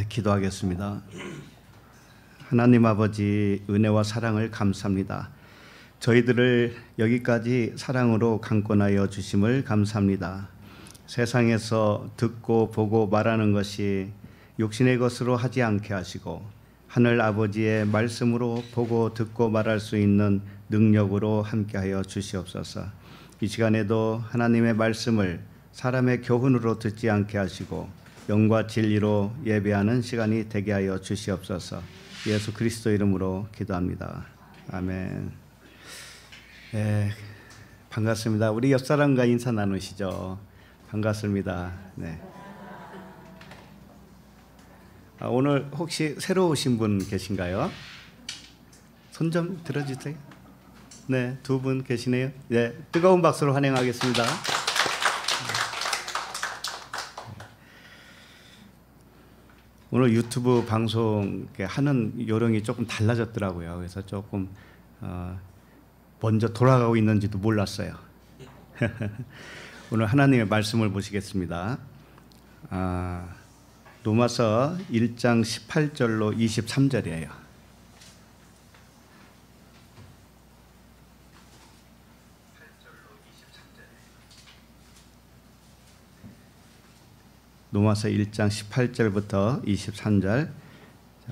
네, 기도하겠습니다. 하나님 아버지 은혜와 사랑을 감사합니다. 저희들을 여기까지 사랑으로 강권하여 주심을 감사합니다. 세상에서 듣고 보고 말하는 것이 육신의 것으로 하지 않게 하시고 하늘 아버지의 말씀으로 보고 듣고 말할 수 있는 능력으로 함께하여 주시옵소서. 이 시간에도 하나님의 말씀을 사람의 교훈으로 듣지 않게 하시고 영과 진리로 예배하는 시간이 되게 하여 주시옵소서. 예수 그리스도 이름으로 기도합니다. 아멘. 네, 반갑습니다. 우리 옆 사람과 인사 나누시죠. 반갑습니다. 네. 아, 오늘 혹시 새로 오신 분 계신가요? 손 좀 들어주세요. 네, 두 분 계시네요. 네, 뜨거운 박수로 환영하겠습니다. 오늘 유튜브 방송 하는 요령이 조금 달라졌더라고요. 그래서 조금 어 먼저 돌아가고 있는지도 몰랐어요. 오늘 하나님의 말씀을 보시겠습니다. 아, 로마서 1장 18절로 23절이에요. 로마서 1장 18절부터 23절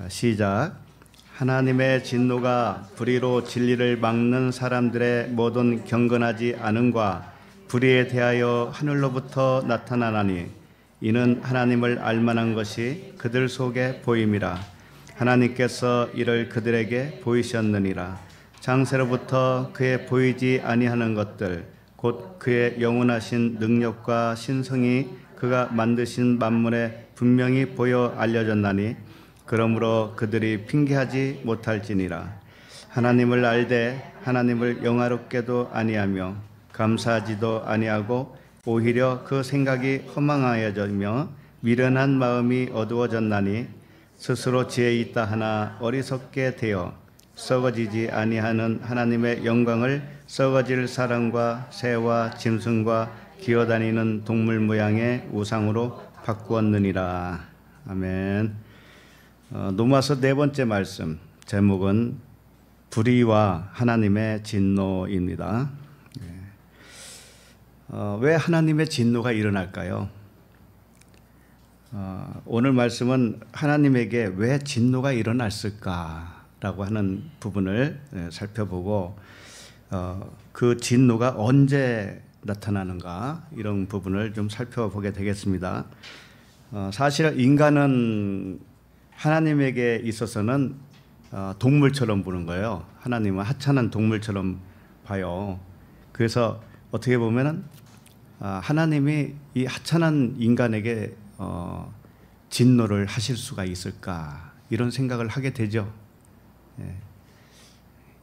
시작 하나님의 진노가 불의로 진리를 막는 사람들의 모든 경건하지 않음과 불의에 대하여 하늘로부터 나타나나니 이는 하나님을 알만한 것이 그들 속에 보임이라 하나님께서 이를 그들에게 보이셨느니라 장세로부터 그의 보이지 아니하는 것들 곧 그의 영원하신 능력과 신성이 그가 만드신 만물에 분명히 보여 알려졌나니 그러므로 그들이 핑계하지 못할지니라 하나님을 알되 하나님을 영화롭게도 아니하며 감사하지도 아니하고 오히려 그 생각이 허망하여지며 미련한 마음이 어두워졌나니 스스로 지혜 있다 하나 어리석게 되어 썩어지지 아니하는 하나님의 영광을 썩어질 사랑과 새와 짐승과 기어다니는 동물 모양의 우상으로 바꾸었느니라. 아멘. 어, 노마서 네 번째 말씀 제목은 불의와 하나님의 진노입니다. 예. 어, 왜 하나님의 진노가 일어날까요? 어, 오늘 말씀은 하나님에게 왜 진노가 일어났을까라고 하는 부분을 예, 살펴보고 어, 그 진노가 언제 나타나는가 이런 부분을 좀 살펴보게 되겠습니다. 어, 사실 인간은 하나님에게 있어서는 어, 동물처럼 보는 거예요. 하나님은 하찮은 동물처럼 봐요. 그래서 어떻게 보면은 어, 하나님이 이 하찮은 인간에게 어, 진노를 하실 수가 있을까 이런 생각을 하게 되죠. 예.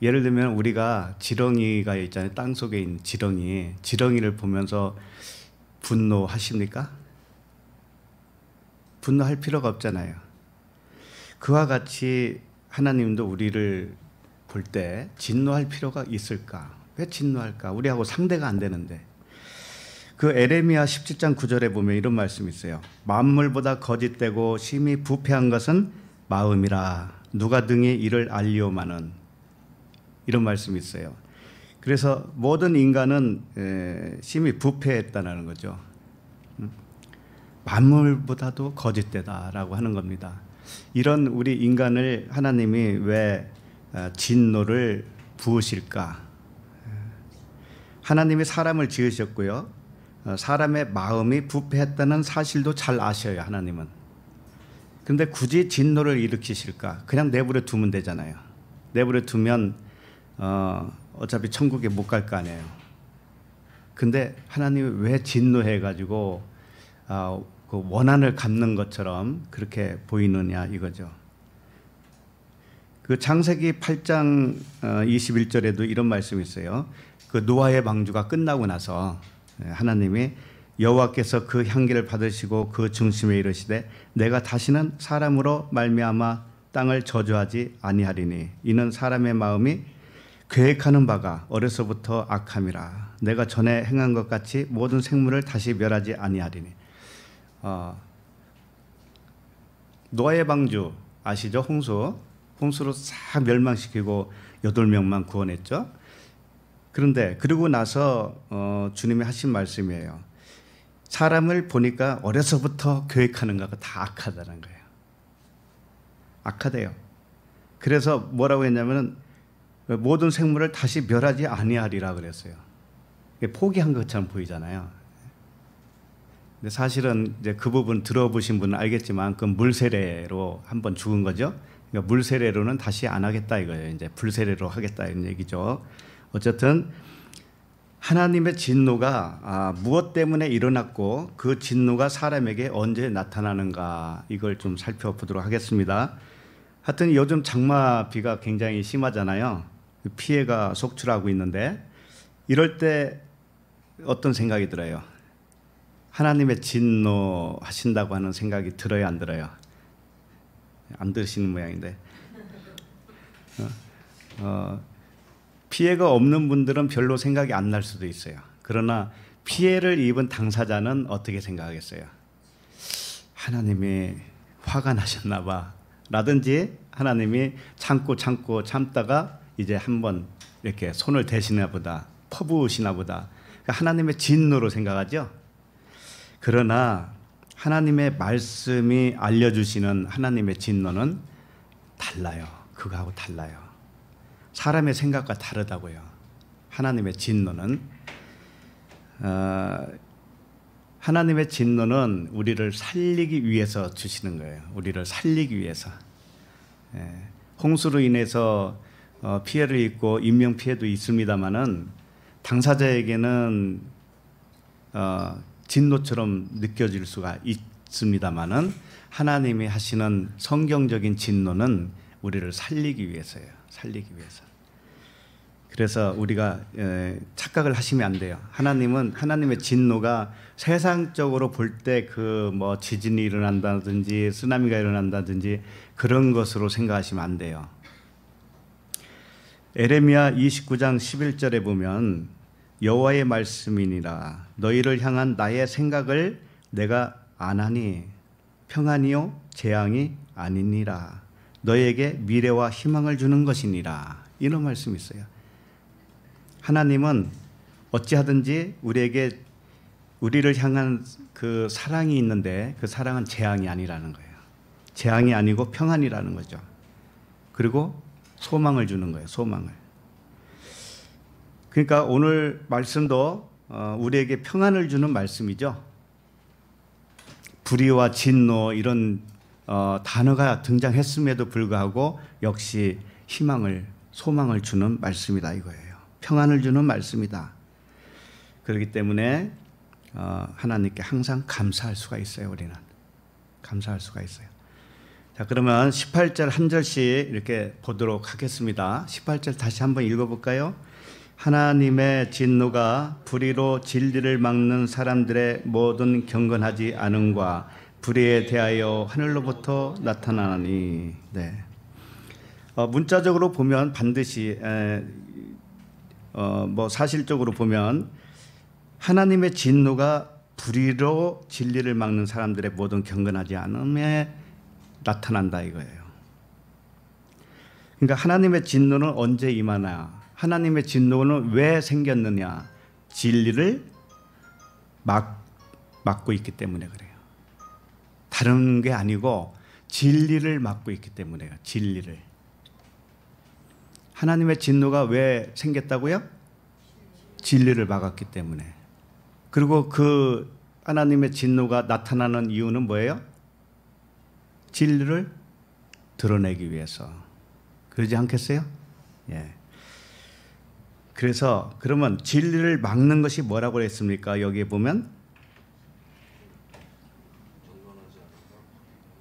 예를 들면 우리가 지렁이가 있잖아요. 땅 속에 있는 지렁이. 지렁이를 보면서 분노하십니까? 분노할 필요가 없잖아요. 그와 같이 하나님도 우리를 볼 때 진노할 필요가 있을까? 왜 진노할까? 우리하고 상대가 안 되는데. 그 에레미야 17장 9절에 보면 이런 말씀이 있어요. 만물보다 거짓되고 심히 부패한 것은 마음이라 누가 등에 이를 알리오마는 이런 말씀이 있어요. 그래서 모든 인간은 심히 부패했다는 거죠. 음? 만물보다도 거짓되다라고 하는 겁니다. 이런 우리 인간을 하나님이 왜 아, 진노를 부으실까? 하나님이 사람을 지으셨고요. 어, 사람의 마음이 부패했다는 사실도 잘 아셔요, 하나님은. 근데 굳이 진노를 일으키실까? 그냥 내버려 두면 되잖아요. 내버려 두면 어, 어차피 천국에 못 갈 거 아니에요. 근데 하나님이 왜 진노해 가지고 어, 아, 그 원한을 갚는 것처럼 그렇게 보이느냐 이거죠. 그 창세기 8장 21절에도 어, 이런 말씀이 있어요. 그 노아의 방주가 끝나고 나서 예, 하나님이 여호와께서 그 향기를 받으시고 그 중심에 이르시되 내가 다시는 사람으로 말미암아 땅을 저주하지 아니하리니 이는 사람의 마음이 계획하는 바가 어려서부터 악함이라 내가 전에 행한 것 같이 모든 생물을 다시 멸하지 아니하리니 어, 노아의 방주 아시죠 홍수 홍수로 싹 멸망시키고 여덟 명만 구원했죠 그런데 그러고 나서 어, 주님이 하신 말씀이에요 사람을 보니까 어려서부터 계획하는 거가 다 악하다는 거예요 악하대요 그래서 뭐라고 했냐면은 모든 생물을 다시 멸하지 아니하리라 그랬어요. 포기한 것처럼 보이잖아요. 근데 사실은 이제 그 부분 들어보신 분은 알겠지만 그 물세례로 한번 죽은 거죠. 그러니까 물세례로는 다시 안 하겠다 이거예요. 이제 불세례로 하겠다 이런 얘기죠. 어쨌든 하나님의 진노가 아, 무엇 때문에 일어났고 그 진노가 사람에게 언제 나타나는가 이걸 좀 살펴보도록 하겠습니다. 하여튼 요즘 장마비가 굉장히 심하잖아요. 그 피해가 속출하고 있는데 이럴 때 어떤 생각이 들어요? 하나님의 진노 하신다고 하는 생각이 들어요, 안 들어요? 안 드시는 모양인데. 어, 어, 피해가 없는 분들은 별로 생각이 안 날 수도 있어요. 그러나 피해를 입은 당사자는 어떻게 생각하겠어요? 하나님이 화가 나셨나 봐. 라든지 하나님이 참고 참고 참다가 이제 한번 이렇게 손을 대시나 보다 퍼부으시나 보다 그러니까 하나님의 진노로 생각하죠. 그러나 하나님의 말씀이 알려주시는 하나님의 진노는 달라요. 그거하고 달라요. 사람의 생각과 다르다고요. 하나님의 진노는 어, 하나님의 진노는 우리를 살리기 위해서 주시는 거예요. 우리를 살리기 위해서. 예. 홍수로 인해서 어, 피해를 입고 인명 피해도 있습니다마는 당사자에게는 어, 진노처럼 느껴질 수가 있습니다만은 하나님이 하시는 성경적인 진노는 우리를 살리기 위해서예요. 살리기 위해서. 그래서 우리가 착각을 하시면 안 돼요. 하나님은 하나님의 진노가 세상적으로 볼 때 그 뭐 지진이 일어난다든지 쓰나미가 일어난다든지 그런 것으로 생각하시면 안 돼요. 에레미야 29장 11절에 보면 여호와의 말씀이니라 너희를 향한 나의 생각을 내가 안하니 평안이요 재앙이 아니니라 너에게 희 미래와 희망을 주는 것이니라 이런 말씀이 있어요. 하나님은 어찌하든지 우리에게 우리를 향한 그 사랑이 있는데 그 사랑은 재앙이 아니라는 거예요. 재앙이 아니고 평안이라는 거죠. 그리고 소망을 주는 거예요. 소망을. 그러니까 오늘 말씀도 어, 우리에게 평안을 주는 말씀이죠. 불의와 진노 이런 어, 단어가 등장했음에도 불구하고 역시 희망을 소망을 주는 말씀이다 이거예요. 평안을 주는 말씀이다. 그렇기 때문에 어, 하나님께 항상 감사할 수가 있어요. 우리는 감사할 수가 있어요. 자, 그러면 18절 한 절씩 이렇게 보도록 하겠습니다. 18절 다시 한번 읽어볼까요? 하나님의 진노가 불의로 진리를 막는 사람들의 모든 경건하지 않음과 불의에 대하여 하늘로부터 나타나니. 네. 어, 문자적으로 보면 반드시 에, 어, 뭐 사실적으로 보면 하나님의 진노가 불의로 진리를 막는 사람들의 모든 경건하지 않음에 나타난다 이거예요. 그러니까 하나님의 진노는 언제 임하나? 하나님의 진노는 왜 생겼느냐? 진리를 막, 막고 있기 때문에 그래요. 다른 게 아니고 진리를 막고 있기 때문에요. 진리를. 하나님의 진노가 왜 생겼다고요? 진리를 막았기 때문에. 그리고 그 하나님의 진노가 나타나는 이유는 뭐예요? 진리를 드러내기 위해서 그러지 않겠어요? 예. 그래서 그러면 진리를 막는 것이 뭐라고 했습니까? 여기에 보면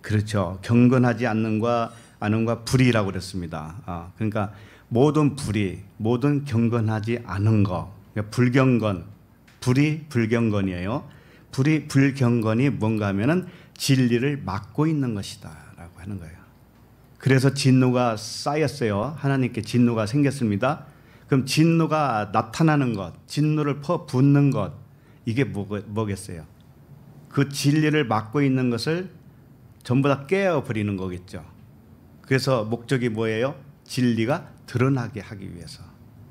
그렇죠. 경건하지 않는과 않음과 불의라고 그랬습니다. 아, 그러니까 모든 불의, 모든 경건하지 않은 거, 그러니까 불경건, 불의 불경건이에요. 불의 불경건이 뭔가 하면은 진리를 막고 있는 것이다라고 하는 거예요. 그래서 진노가 쌓였어요. 하나님께 진노가 생겼습니다. 그럼 진노가 나타나는 것, 진노를 퍼붓는 것, 이게 뭐겠어요? 그 진리를 막고 있는 것을 전부 다 깨어버리는 거겠죠. 그래서 목적이 뭐예요? 진리가 드러나게 하기 위해서.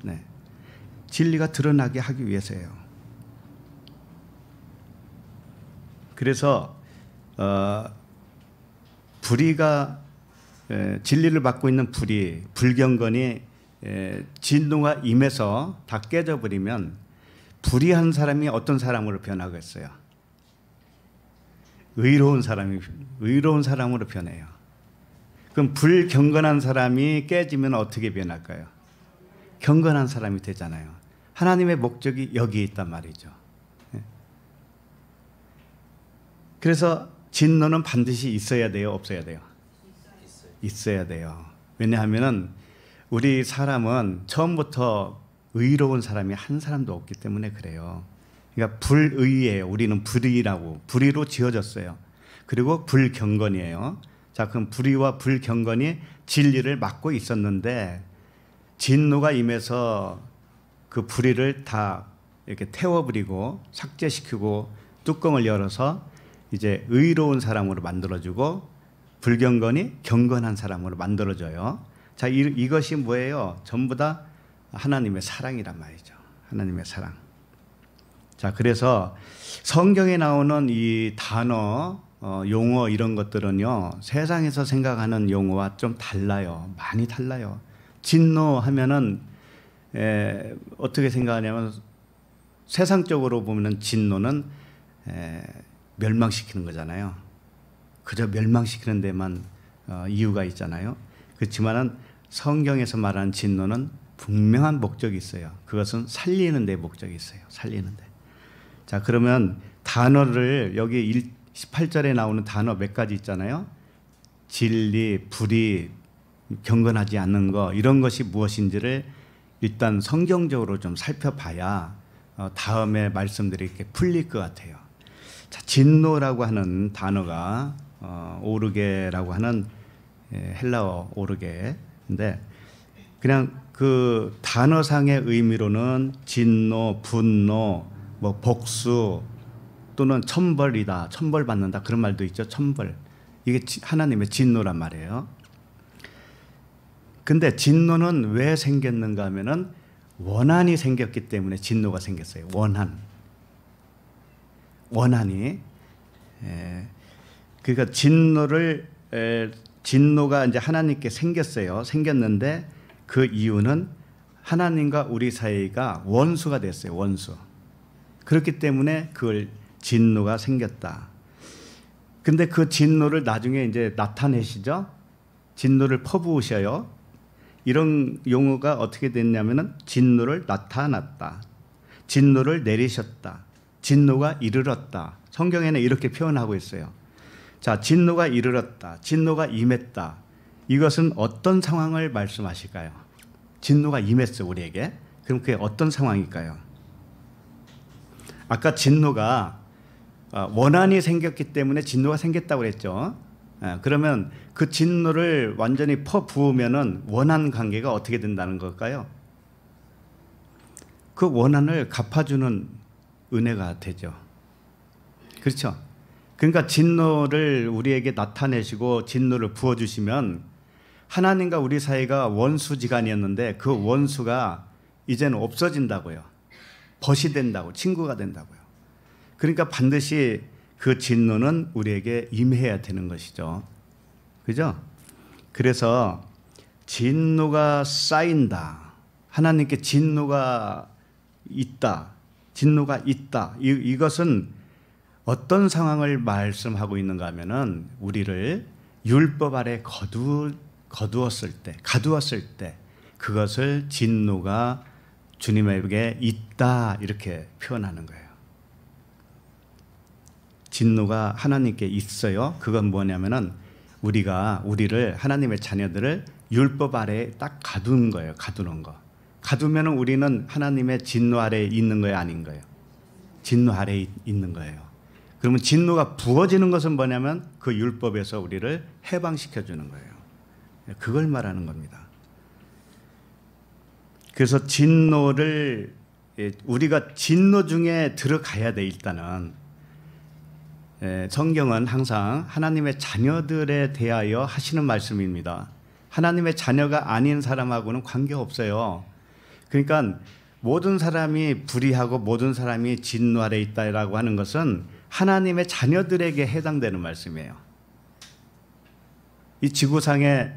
네. 진리가 드러나게 하기 위해서예요. 그래서 어, 불의가 에, 진리를 받고 있는 불이 불경건이 진노가 임해서 다 깨져버리면 불의한 사람이 어떤 사람으로 변하겠어요? 의로운 사람이 의로운 사람으로 변해요. 그럼 불경건한 사람이 깨지면 어떻게 변할까요? 경건한 사람이 되잖아요. 하나님의 목적이 여기에 있단 말이죠. 예. 그래서 진노는 반드시 있어야 돼요, 없어야 돼요? 있어야 돼요. 왜냐하면은 우리 사람은 처음부터 의로운 사람이 한 사람도 없기 때문에 그래요. 그러니까 불의예요. 우리는 불의라고 불의로 지어졌어요. 그리고 불경건이에요. 자, 그럼 불의와 불경건이 진리를 막고 있었는데 진노가 임해서 그 불의를 다 이렇게 태워버리고 삭제시키고 뚜껑을 열어서 이제 의로운 사람으로 만들어주고 불경건이 경건한 사람으로 만들어줘요. 자, 이, 이것이 뭐예요? 전부 다 하나님의 사랑이란 말이죠. 하나님의 사랑. 자, 그래서 성경에 나오는 이 단어, 어, 용어 이런 것들은요, 세상에서 생각하는 용어와 좀 달라요. 많이 달라요. 진노하면은, 에, 어떻게 생각하냐면 세상적으로 보면은 진노는 에, 멸망시키는 거잖아요. 그저 멸망시키는 데만 어, 이유가 있잖아요. 그렇지만은 성경에서 말하는 진노는 분명한 목적이 있어요. 그것은 살리는 데 목적이 있어요. 살리는 데. 자, 그러면 단어를 여기 1, 18절에 나오는 단어 몇 가지 있잖아요. 진리, 불의, 경건하지 않는 거 이런 것이 무엇인지를 일단 성경적으로 좀 살펴봐야 어, 다음에 말씀들이 게 풀릴 것 같아요. 자, 진노라고 하는 단어가 어, 오르게라고 하는 예, 헬라어 오르게인데 그냥 그 단어상의 의미로는 진노, 분노, 뭐 복수 또는 천벌이다, 천벌받는다 그런 말도 있죠. 천벌 이게 하나님의 진노란 말이에요. 근데 진노는 왜 생겼는가 하면은 원한이 생겼기 때문에 진노가 생겼어요. 원한. 원하니 예. 그러니까 진노를 에, 진노가 이제 하나님께 생겼어요. 생겼는데 그 이유는 하나님과 우리 사이가 원수가 됐어요. 원수. 그렇기 때문에 그걸 진노가 생겼다. 근데 그 진노를 나중에 이제 나타내시죠. 진노를 퍼부으셔요. 이런 용어가 어떻게 됐냐면은 진노를 나타났다. 진노를 내리셨다. 진노가 이르렀다. 성경에는 이렇게 표현하고 있어요. 자, 진노가 이르렀다. 진노가 임했다. 이것은 어떤 상황을 말씀하실까요? 진노가 임했어, 우리에게. 그럼 그게 어떤 상황일까요? 아까 진노가 어, 원한이 생겼기 때문에 진노가 생겼다고 그랬죠. 어, 그러면 그 진노를 완전히 퍼부으면 원한 관계가 어떻게 된다는 걸까요? 그 원한을 갚아주는 은혜가 되죠. 그렇죠? 그러니까 진노를 우리에게 나타내시고 진노를 부어주시면 하나님과 우리 사이가 원수지간이었는데 그 원수가 이제는 없어진다고요. 벗이 된다고, 친구가 된다고요. 그러니까 반드시 그 진노는 우리에게 임해야 되는 것이죠. 그죠? 그래서 진노가 쌓인다. 하나님께 진노가 있다. 진노가 있다. 이, 이것은 어떤 상황을 말씀하고 있는가 하면은 우리를 율법 아래 거두, 거두었을 때, 가두었을 때 그것을 진노가 주님에게 있다 이렇게 표현하는 거예요. 진노가 하나님께 있어요. 그건 뭐냐면은 우리가 우리를 하나님의 자녀들을 율법 아래딱 가두는 거예요. 가두는 거. 가두면 우리는 하나님의 진노 아래에 있는 거예요, 아닌 거예요? 진노 아래에 있는 거예요. 그러면 진노가 부어지는 것은 뭐냐면 그 율법에서 우리를 해방시켜 주는 거예요. 그걸 말하는 겁니다. 그래서 진노를 예, 우리가 진노 중에 들어가야 돼 일단은 예, 성경은 항상 하나님의 자녀들에 대하여 하시는 말씀입니다. 하나님의 자녀가 아닌 사람하고는 관계 없어요. 그러니까 모든 사람이 불의하고 모든 사람이 진노 아래 있다라고 하는 것은 하나님의 자녀들에게 해당되는 말씀이에요. 이 지구상에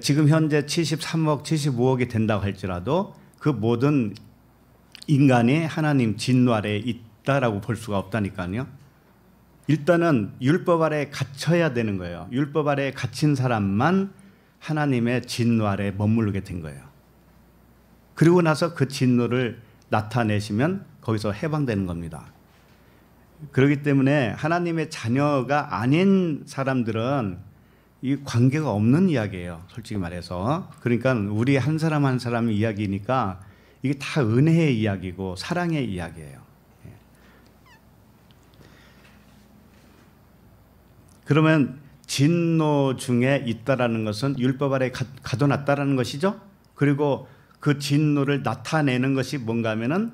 지금 현재 73억, 75억이 된다고 할지라도 그 모든 인간이 하나님 진노 아래 있다라고 볼 수가 없다니까요. 일단은 율법 아래 갇혀야 되는 거예요. 율법 아래 갇힌 사람만 하나님의 진노 아래 머무게된 거예요. 그리고 나서 그 진노를 나타내시면 거기서 해방되는 겁니다. 그렇기 때문에 하나님의 자녀가 아닌 사람들은 이 관계가 없는 이야기예요. 솔직히 말해서. 그러니까 우리 한 사람 한 사람 이야기니까 이게 다 은혜의 이야기고 사랑의 이야기예요. 예. 그러면 진노 중에 있다라는 것은 율법 아래 가둬놨다라는 것이죠. 그리고 그 진노를 나타내는 것이 뭔가 하면은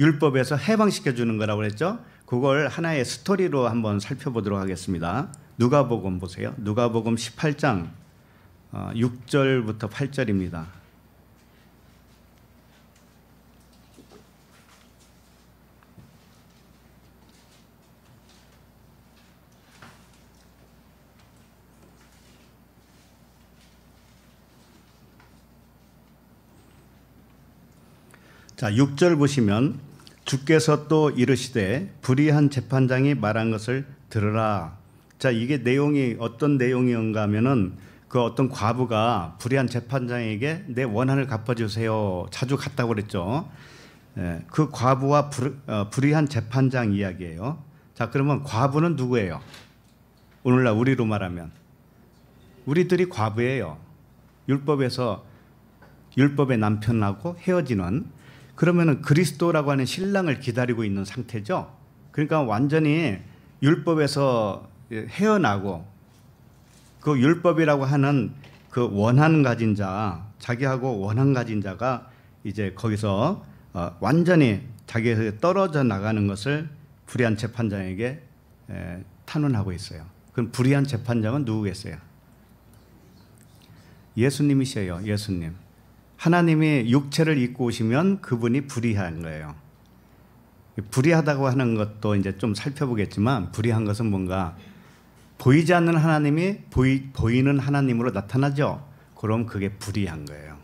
율법에서 해방시켜 주는 거라고 그랬죠. 그걸 하나의 스토리로 한번 살펴보도록 하겠습니다. 누가복음 보세요. 누가복음 18장 6절부터 어, 8절입니다. 자, 6절 보시면 주께서 또 이르시되 불의한 재판장이 말한 것을 들으라. 자, 이게 내용이 어떤 내용이었가 하면은 그 어떤 과부가 불의한 재판장에게 내 원한을 갚아주세요. 자주 갔다고 그랬죠. 예, 그 과부와 불, 어, 불의한 재판장 이야기예요. 자, 그러면 과부는 누구예요? 오늘날 우리로 말하면 우리들이 과부예요. 율법에서 율법의 남편하고 헤어지는 그러면은 그리스도라고 하는 신랑을 기다리고 있는 상태죠. 그러니까 완전히 율법에서 헤어나고 그 율법이라고 하는 그 원한 가진 자, 자기하고 원한 가진 자가 이제 거기서 어, 완전히 자기에서 떨어져 나가는 것을 불의한 재판장에게 탄원하고 있어요. 그럼 불의한 재판장은 누구겠어요? 예수님이세요, 예수님. 하나님이 육체를 입고 오시면 그분이 불의한 거예요. 불의하다고 하는 것도 이제 좀 살펴보겠지만 불의한 것은 뭔가 보이지 않는 하나님이 보이, 보이는 하나님으로 나타나죠. 그럼 그게 불의한 거예요.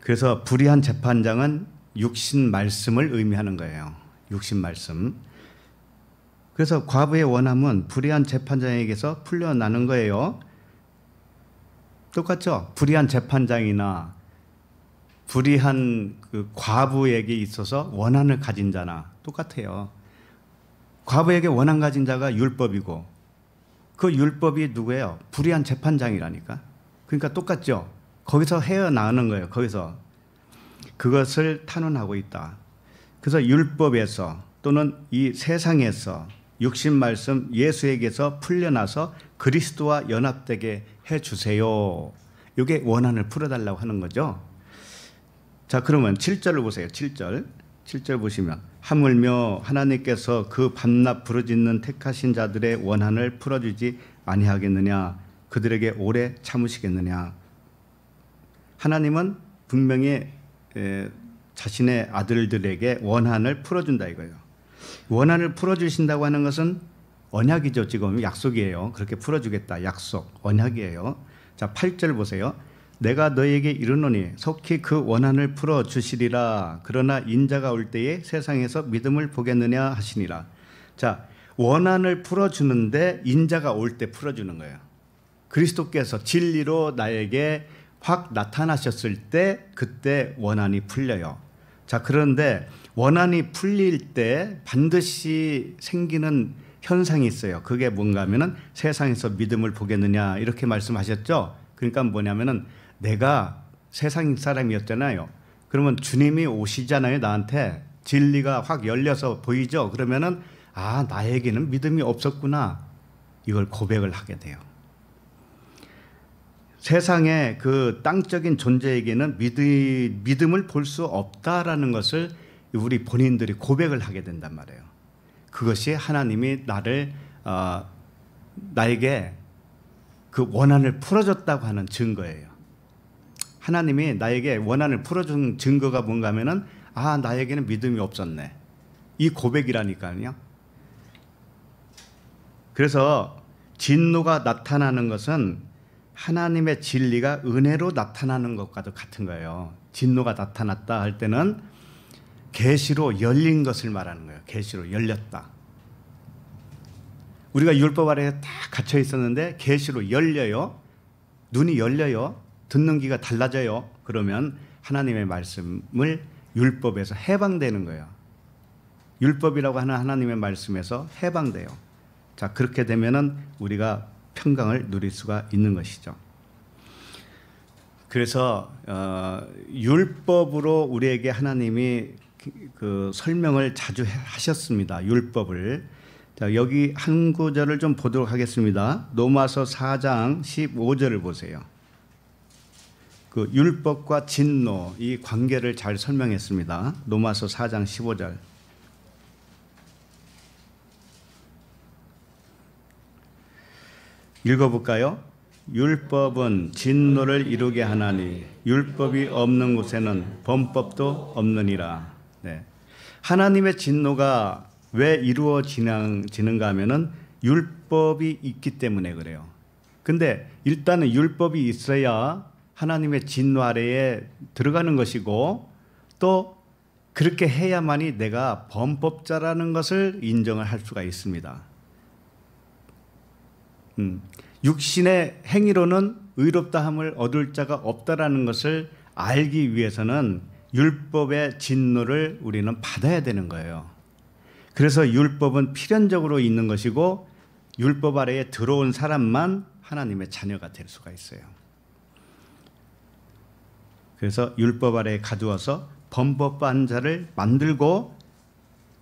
그래서 불의한 재판장은 육신 말씀을 의미하는 거예요. 육신 말씀. 그래서 과부의 원함은 불의한 재판장에게서 풀려나는 거예요. 똑같죠. 불의한 재판장이나 불의한 그 과부에게 있어서 원한을 가진 자나 똑같아요. 과부에게 원한 가진 자가 율법이고 그 율법이 누구예요? 불의한 재판장이라니까. 그러니까 똑같죠. 거기서 헤어나오는 거예요. 거기서 그것을 탄원하고 있다. 그래서 율법에서 또는 이 세상에서 육신 말씀 예수에게서 풀려나서 그리스도와 연합되게 해 주세요. 이게 원한을 풀어달라고 하는 거죠. 자, 그러면 7절을 보세요. 7절. 7절 보시면 하물며 하나님께서 그 밤낮 부르짖는 택하신 자들의 원한을 풀어주지 아니하겠느냐 그들에게 오래 참으시겠느냐 하나님은 분명히 자신의 아들들에게 원한을 풀어준다 이거예요 원한을 풀어주신다고 하는 것은 언약이죠. 지금 약속이에요. 그렇게 풀어주겠다. 약속. 언약이에요. 자, 8절 보세요. 내가 너에게 이르노니 속히 그 원한을 풀어 주시리라. 그러나 인자가 올 때에 세상에서 믿음을 보겠느냐 하시니라. 자, 원한을 풀어 주는데 인자가 올 때 풀어 주는 거예요. 그리스도께서 진리로 나에게 확 나타나셨을 때 그때 원한이 풀려요. 자, 그런데 원한이 풀릴 때 반드시 생기는 현상이 있어요. 그게 뭔가 하면은 세상에서 믿음을 보겠느냐 이렇게 말씀하셨죠. 그러니까 뭐냐면은 내가 세상 사람이었잖아요. 그러면 주님이 오시잖아요. 나한테 진리가 확 열려서 보이죠. 그러면은 아, 나에게는 믿음이 없었구나. 이걸 고백을 하게 돼요. 세상에그 땅적인 존재에게는 믿음, 믿음을 볼 수 없다라는 것을 우리 본인들이 고백을 하게 된단 말이에요. 그것이 하나님이 나를 어, 나에게 그 원한을 풀어줬다고 하는 증거예요. 하나님이 나에게 원한을 풀어준 증거가 뭔가 면은아 나에게는 믿음이 없었네 이 고백이라니까요. 그래서 진노가 나타나는 것은 하나님의 진리가 은혜로 나타나는 것과도 같은 거예요. 진노가 나타났다 할 때는 계시로 열린 것을 말하는 거예요. 계시로 열렸다. 우리가 율법 아래에 다 갇혀 있었는데 계시로 열려요. 눈이 열려요. 듣는 귀가 달라져요. 그러면 하나님의 말씀을 율법에서 해방되는 거예요. 율법이라고 하는 하나님의 말씀에서 해방돼요. 자, 그렇게 되면은 우리가 평강을 누릴 수가 있는 것이죠. 그래서 어, 율법으로 우리에게 하나님이 그, 그 설명을 자주 하셨습니다. 율법을. 자, 여기 한 구절을 좀 보도록 하겠습니다. 로마서 4장 15절을 보세요. 그 율법과 진노 이 관계를 잘 설명했습니다. 로마서 4장 15절. 읽어볼까요? 율법은 진노를 이루게 하나니 율법이 없는 곳에는 범법도 없느니라. 하나님의 진노가 왜 이루어지는가 하면은 율법이 있기 때문에 그래요. 근데 일단은 율법이 있어야 하나님의 진노 아래에 들어가는 것이고 또 그렇게 해야만이 내가 범법자라는 것을 인정을 할 수가 있습니다. 음, 육신의 행위로는 의롭다함을 얻을 자가 없다라는 것을 알기 위해서는 율법의 진노를 우리는 받아야 되는 거예요. 그래서 율법은 필연적으로 있는 것이고 율법 아래에 들어온 사람만 하나님의 자녀가 될 수가 있어요. 그래서 율법 아래에 가두어서 범법한 자를 만들고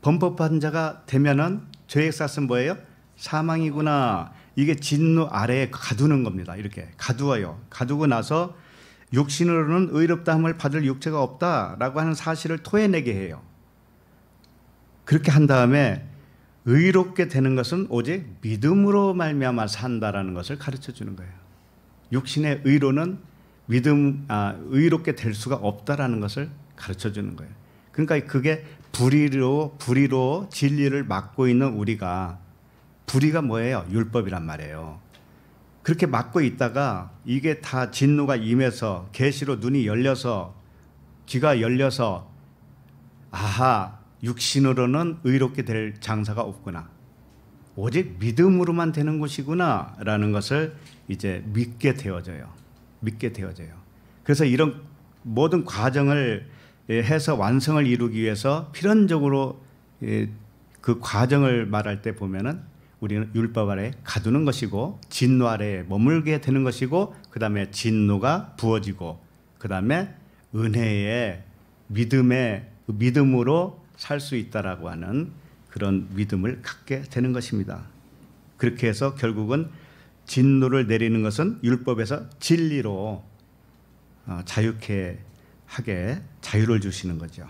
범법한 자가 되면은 죄의 싹은 뭐예요? 사망이구나. 이게 진노 아래에 가두는 겁니다. 이렇게 가두어요. 가두고 나서 육신으로는 의롭다함을 받을 육체가 없다라고 하는 사실을 토해내게 해요. 그렇게 한 다음에 의롭게 되는 것은 오직 믿음으로 말미암아 산다라는 것을 가르쳐 주는 거예요. 육신의 의로는 믿음 아, 의롭게 될 수가 없다라는 것을 가르쳐 주는 거예요. 그러니까 그게 불의로 불의로 진리를 막고 있는 우리가 불의가 뭐예요? 율법이란 말이에요. 그렇게 막고 있다가 이게 다 진노가 임해서 계시로 눈이 열려서 귀가 열려서 아하 육신으로는 의롭게 될 장사가 없구나. 오직 믿음으로만 되는 것이구나라는 것을 이제 믿게 되어져요. 믿게 되어져요. 그래서 이런 모든 과정을 예, 해서 완성을 이루기 위해서 필연적으로 예, 그 과정을 말할 때 보면은 우리는 율법 아래 가두는 것이고 진노 아래 머물게 되는 것이고 그 다음에 진노가 부어지고 그 다음에 은혜의 믿음의 믿음으로 살 수 있다라고 하는 그런 믿음을 갖게 되는 것입니다. 그렇게 해서 결국은 진노를 내리는 것은 율법에서 진리로 어, 자유케 하게 자유를 주시는 거죠.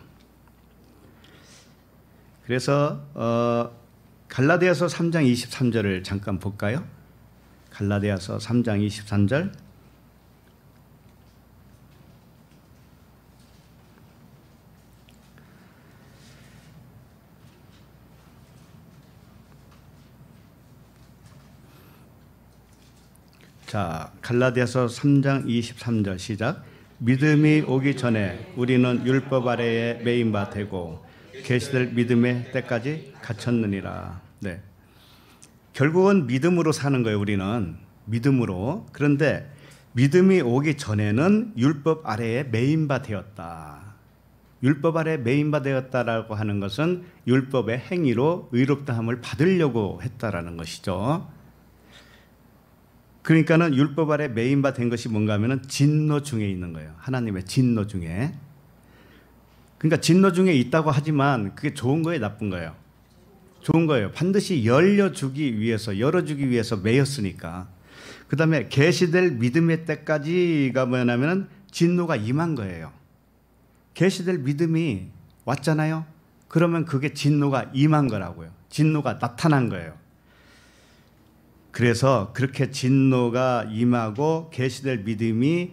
그래서 어, 갈라디아서 3장 23절을 잠깐 볼까요? 갈라디아서 3장 23절 자, 갈라디아서 3장 23절 시작. 믿음이 오기 전에 우리는 율법 아래에 매인 바 되고 계시될 믿음의 때까지 갇혔느니라. 네. 결국은 믿음으로 사는 거예요, 우리는. 믿음으로. 그런데 믿음이 오기 전에는 율법 아래에 메인바 되었다. 율법 아래 메인바 되었다라고 하는 것은 율법의 행위로 의롭다함을 받으려고 했다라는 것이죠. 그러니까는 율법 아래 메인바된 것이 뭔가 하면은 진노 중에 있는 거예요. 하나님의 진노 중에. 그러니까 진노 중에 있다고 하지만 그게 좋은 거예요, 나쁜 거예요? 좋은 거예요. 반드시 열려주기 위해서, 열어주기 위해서 매였으니까. 그 다음에 개시될 믿음의 때까지가 뭐냐면 진노가 임한 거예요. 개시될 믿음이 왔잖아요. 그러면 그게 진노가 임한 거라고요. 진노가 나타난 거예요. 그래서 그렇게 진노가 임하고 계시될 믿음이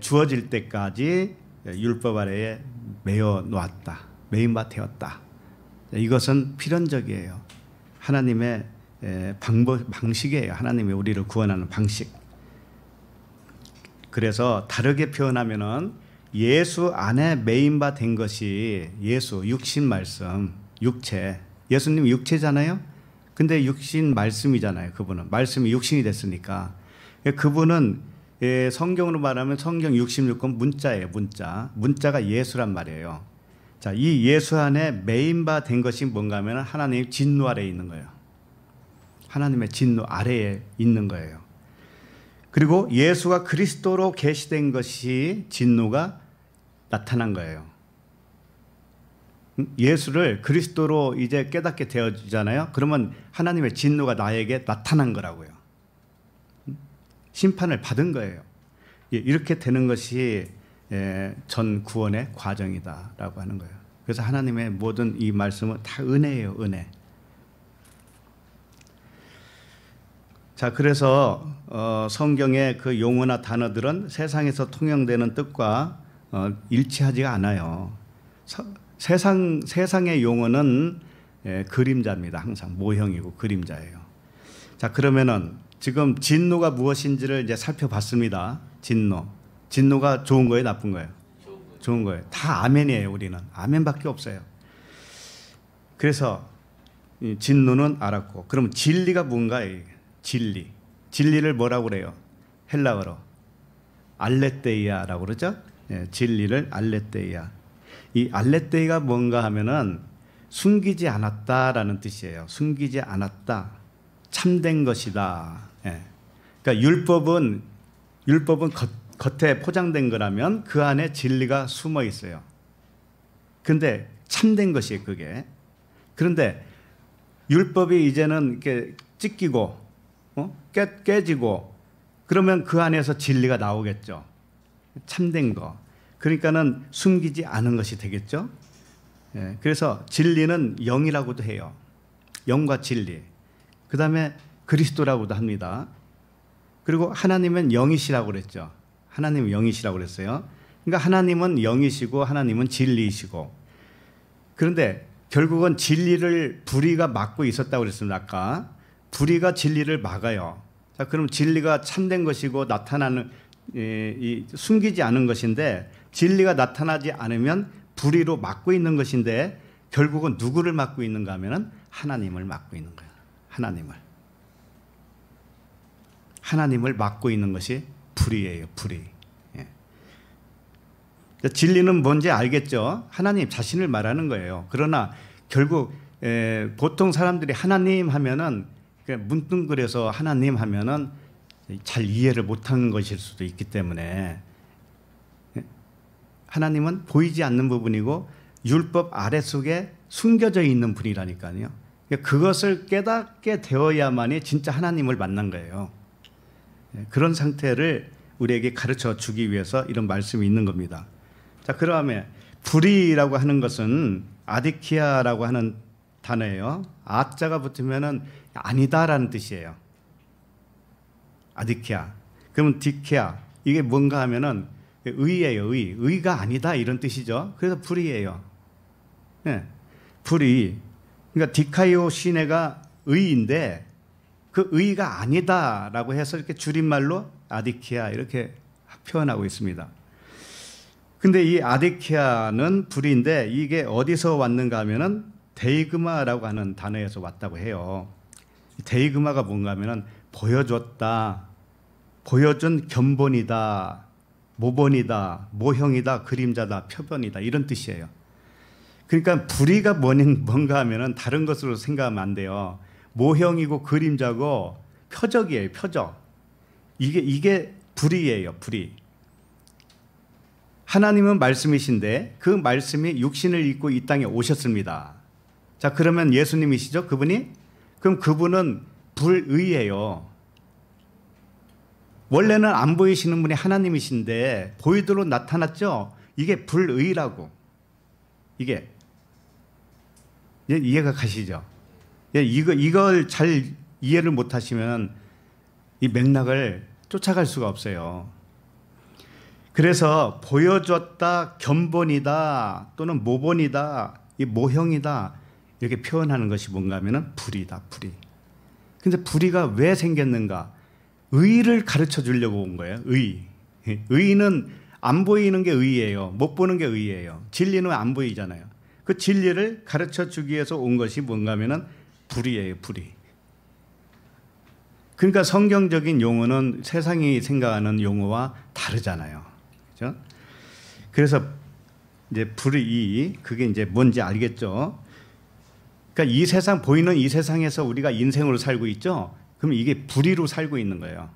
주어질 때까지 율법 아래에 매어 놓았다. 메인바 되었다. 이것은 필연적이에요. 하나님의 방법, 방식이에요. 하나님이 우리를 구원하는 방식. 그래서 다르게 표현하면은 예수 안에 메인바된 것이 예수 육신 말씀, 육체. 예수님 육체잖아요. 근데 육신 말씀이잖아요. 그분은 말씀이 육신이 됐으니까 그분은 예, 성경으로 말하면 성경 66권 문자예요, 문자. 문자가 예수란 말이에요. 자, 이 예수 안에 메인바 된 것이 뭔가 하면 하나님 진노 아래에 있는 거예요. 하나님의 진노 아래에 있는 거예요. 그리고 예수가 그리스도로 계시된 것이 진노가 나타난 거예요. 음, 예수를 그리스도로 이제 깨닫게 되어지잖아요. 그러면 하나님의 진노가 나에게 나타난 거라고요. 심판을 받은 거예요. 예, 이렇게 되는 것이 예, 전 구원의 과정이다라고 하는 거예요. 그래서 하나님의 모든 이 말씀은 다 은혜예요, 은혜. 자, 그래서 어, 성경의 그 용어나 단어들은 세상에서 통용되는 뜻과 어, 일치하지가 않아요. 세상 세상의 용어는 예, 그림자입니다. 항상 모형이고 그림자예요. 자, 그러면은 지금 진노가 무엇인지를 이제 살펴봤습니다. 진노. 진노가 좋은 거예요, 나쁜 거예요? 좋은 거예요. 다 아멘이에요, 우리는. 아멘밖에 없어요. 그래서 진노는 알았고, 그럼 진리가 뭔가요? 진리. 진리를 뭐라고 그래요? 헬라어로. 알레테이아라고 그러죠? 예, 진리를 알레테이아. 이 알레테이가 뭔가 하면은 숨기지 않았다라는 뜻이에요. 숨기지 않았다. 참된 것이다. 예. 그러니까 율법은 율법은 겉, 에 포장된 거라면 그 안에 진리가 숨어 있어요. 근데 참된 것이 그게. 그런데 율법이 이제는 이렇게 찢기고 어? 깨, 깨지고 그러면 그 안에서 진리가 나오겠죠. 참된 거. 그러니까는 숨기지 않은 것이 되겠죠. 예, 그래서 진리는 영이라고도 해요. 영과 진리. 그 다음에 그리스도라고도 합니다. 그리고 하나님은 영이시라고 그랬죠. 하나님은 영이시라고 그랬어요. 그러니까 하나님은 영이시고 하나님은 진리이시고. 그런데 결국은 진리를 불의가 막고 있었다고 그랬습니다. 아까 불의가 진리를 막아요. 자, 그럼 진리가 참된 것이고 나타나는 예, 이, 숨기지 않은 것인데 진리가 나타나지 않으면 불의로 막고 있는 것인데 결국은 누구를 막고 있는가 하면은 하나님을 막고 있는 거예요. 하나님을. 하나님을 막고 있는 것이 불의예요, 불의. 예. 그러니까 진리는 뭔지 알겠죠? 하나님 자신을 말하는 거예요. 그러나 결국 에, 보통 사람들이 하나님 하면은 그러니까 문뚱그려서 하나님 하면은 잘 이해를 못하는 것일 수도 있기 때문에 예. 하나님은 보이지 않는 부분이고 율법 아래 속에 숨겨져 있는 분이라니까요. 그러니까 그것을 깨닫게 되어야만이 진짜 하나님을 만난 거예요. 예, 그런 상태를 우리에게 가르쳐 주기 위해서 이런 말씀이 있는 겁니다. 자, 그러면 불이라고 하는 것은 아디키아라고 하는 단어예요. 아자가 붙으면은 아니다라는 뜻이에요. 아디키아. 그러면 디키아 이게 뭔가 하면은 의예요. 의 의가 아니다 이런 뜻이죠. 그래서 불이에요. 예. 불이 그러니까 디카이오 시내가 의인데 그 의의가 아니다라고 해서 이렇게 줄임말로 아디키아 이렇게 표현하고 있습니다. 근데 이 아디키아는 불인데 이게 어디서 왔는가 하면은 데이그마라고 하는 단어에서 왔다고 해요. 데이그마가 뭔가 하면은 보여줬다, 보여준 견본이다, 모본이다, 모형이다, 그림자다, 표변이다 이런 뜻이에요. 그러니까 불의가 뭔가 하면은 다른 것으로 생각하면 안 돼요. 모형이고 그림자고 표적이에요. 표적. 이게 이게 불이에요. 불이. 하나님은 말씀이신데 그 말씀이 육신을 입고 이 땅에 오셨습니다. 자, 그러면 예수님이시죠? 그분이? 그럼 그분은 불의예요. 원래는 안 보이시는 분이 하나님이신데 보이도록 나타났죠? 이게 불의라고. 이게. 예, 이해가 가시죠? 예, 이거 이걸 잘 이해를 못 하시면 이 맥락을 쫓아갈 수가 없어요. 그래서 보여줬다, 견본이다, 또는 모본이다, 이 모형이다 이렇게 표현하는 것이 뭔가하면 불이다, 불이. 근데 불이가 왜 생겼는가? 의를 가르쳐 주려고 온 거예요. 의. 의는 안 보이는 게 의예요. 못 보는 게 의예요. 진리는 안 보이잖아요. 그 진리를 가르쳐 주기 위해서 온 것이 뭔가면은 하 불의예요, 불의. 그러니까 성경적인 용어는 세상이 생각하는 용어와 다르잖아요. 그죠? 그래서 이제 불이 그게 이제 뭔지 알겠죠? 그러니까 이 세상 보이는 이 세상에서 우리가 인생으로 살고 있죠. 그럼 이게 불의로 살고 있는 거예요.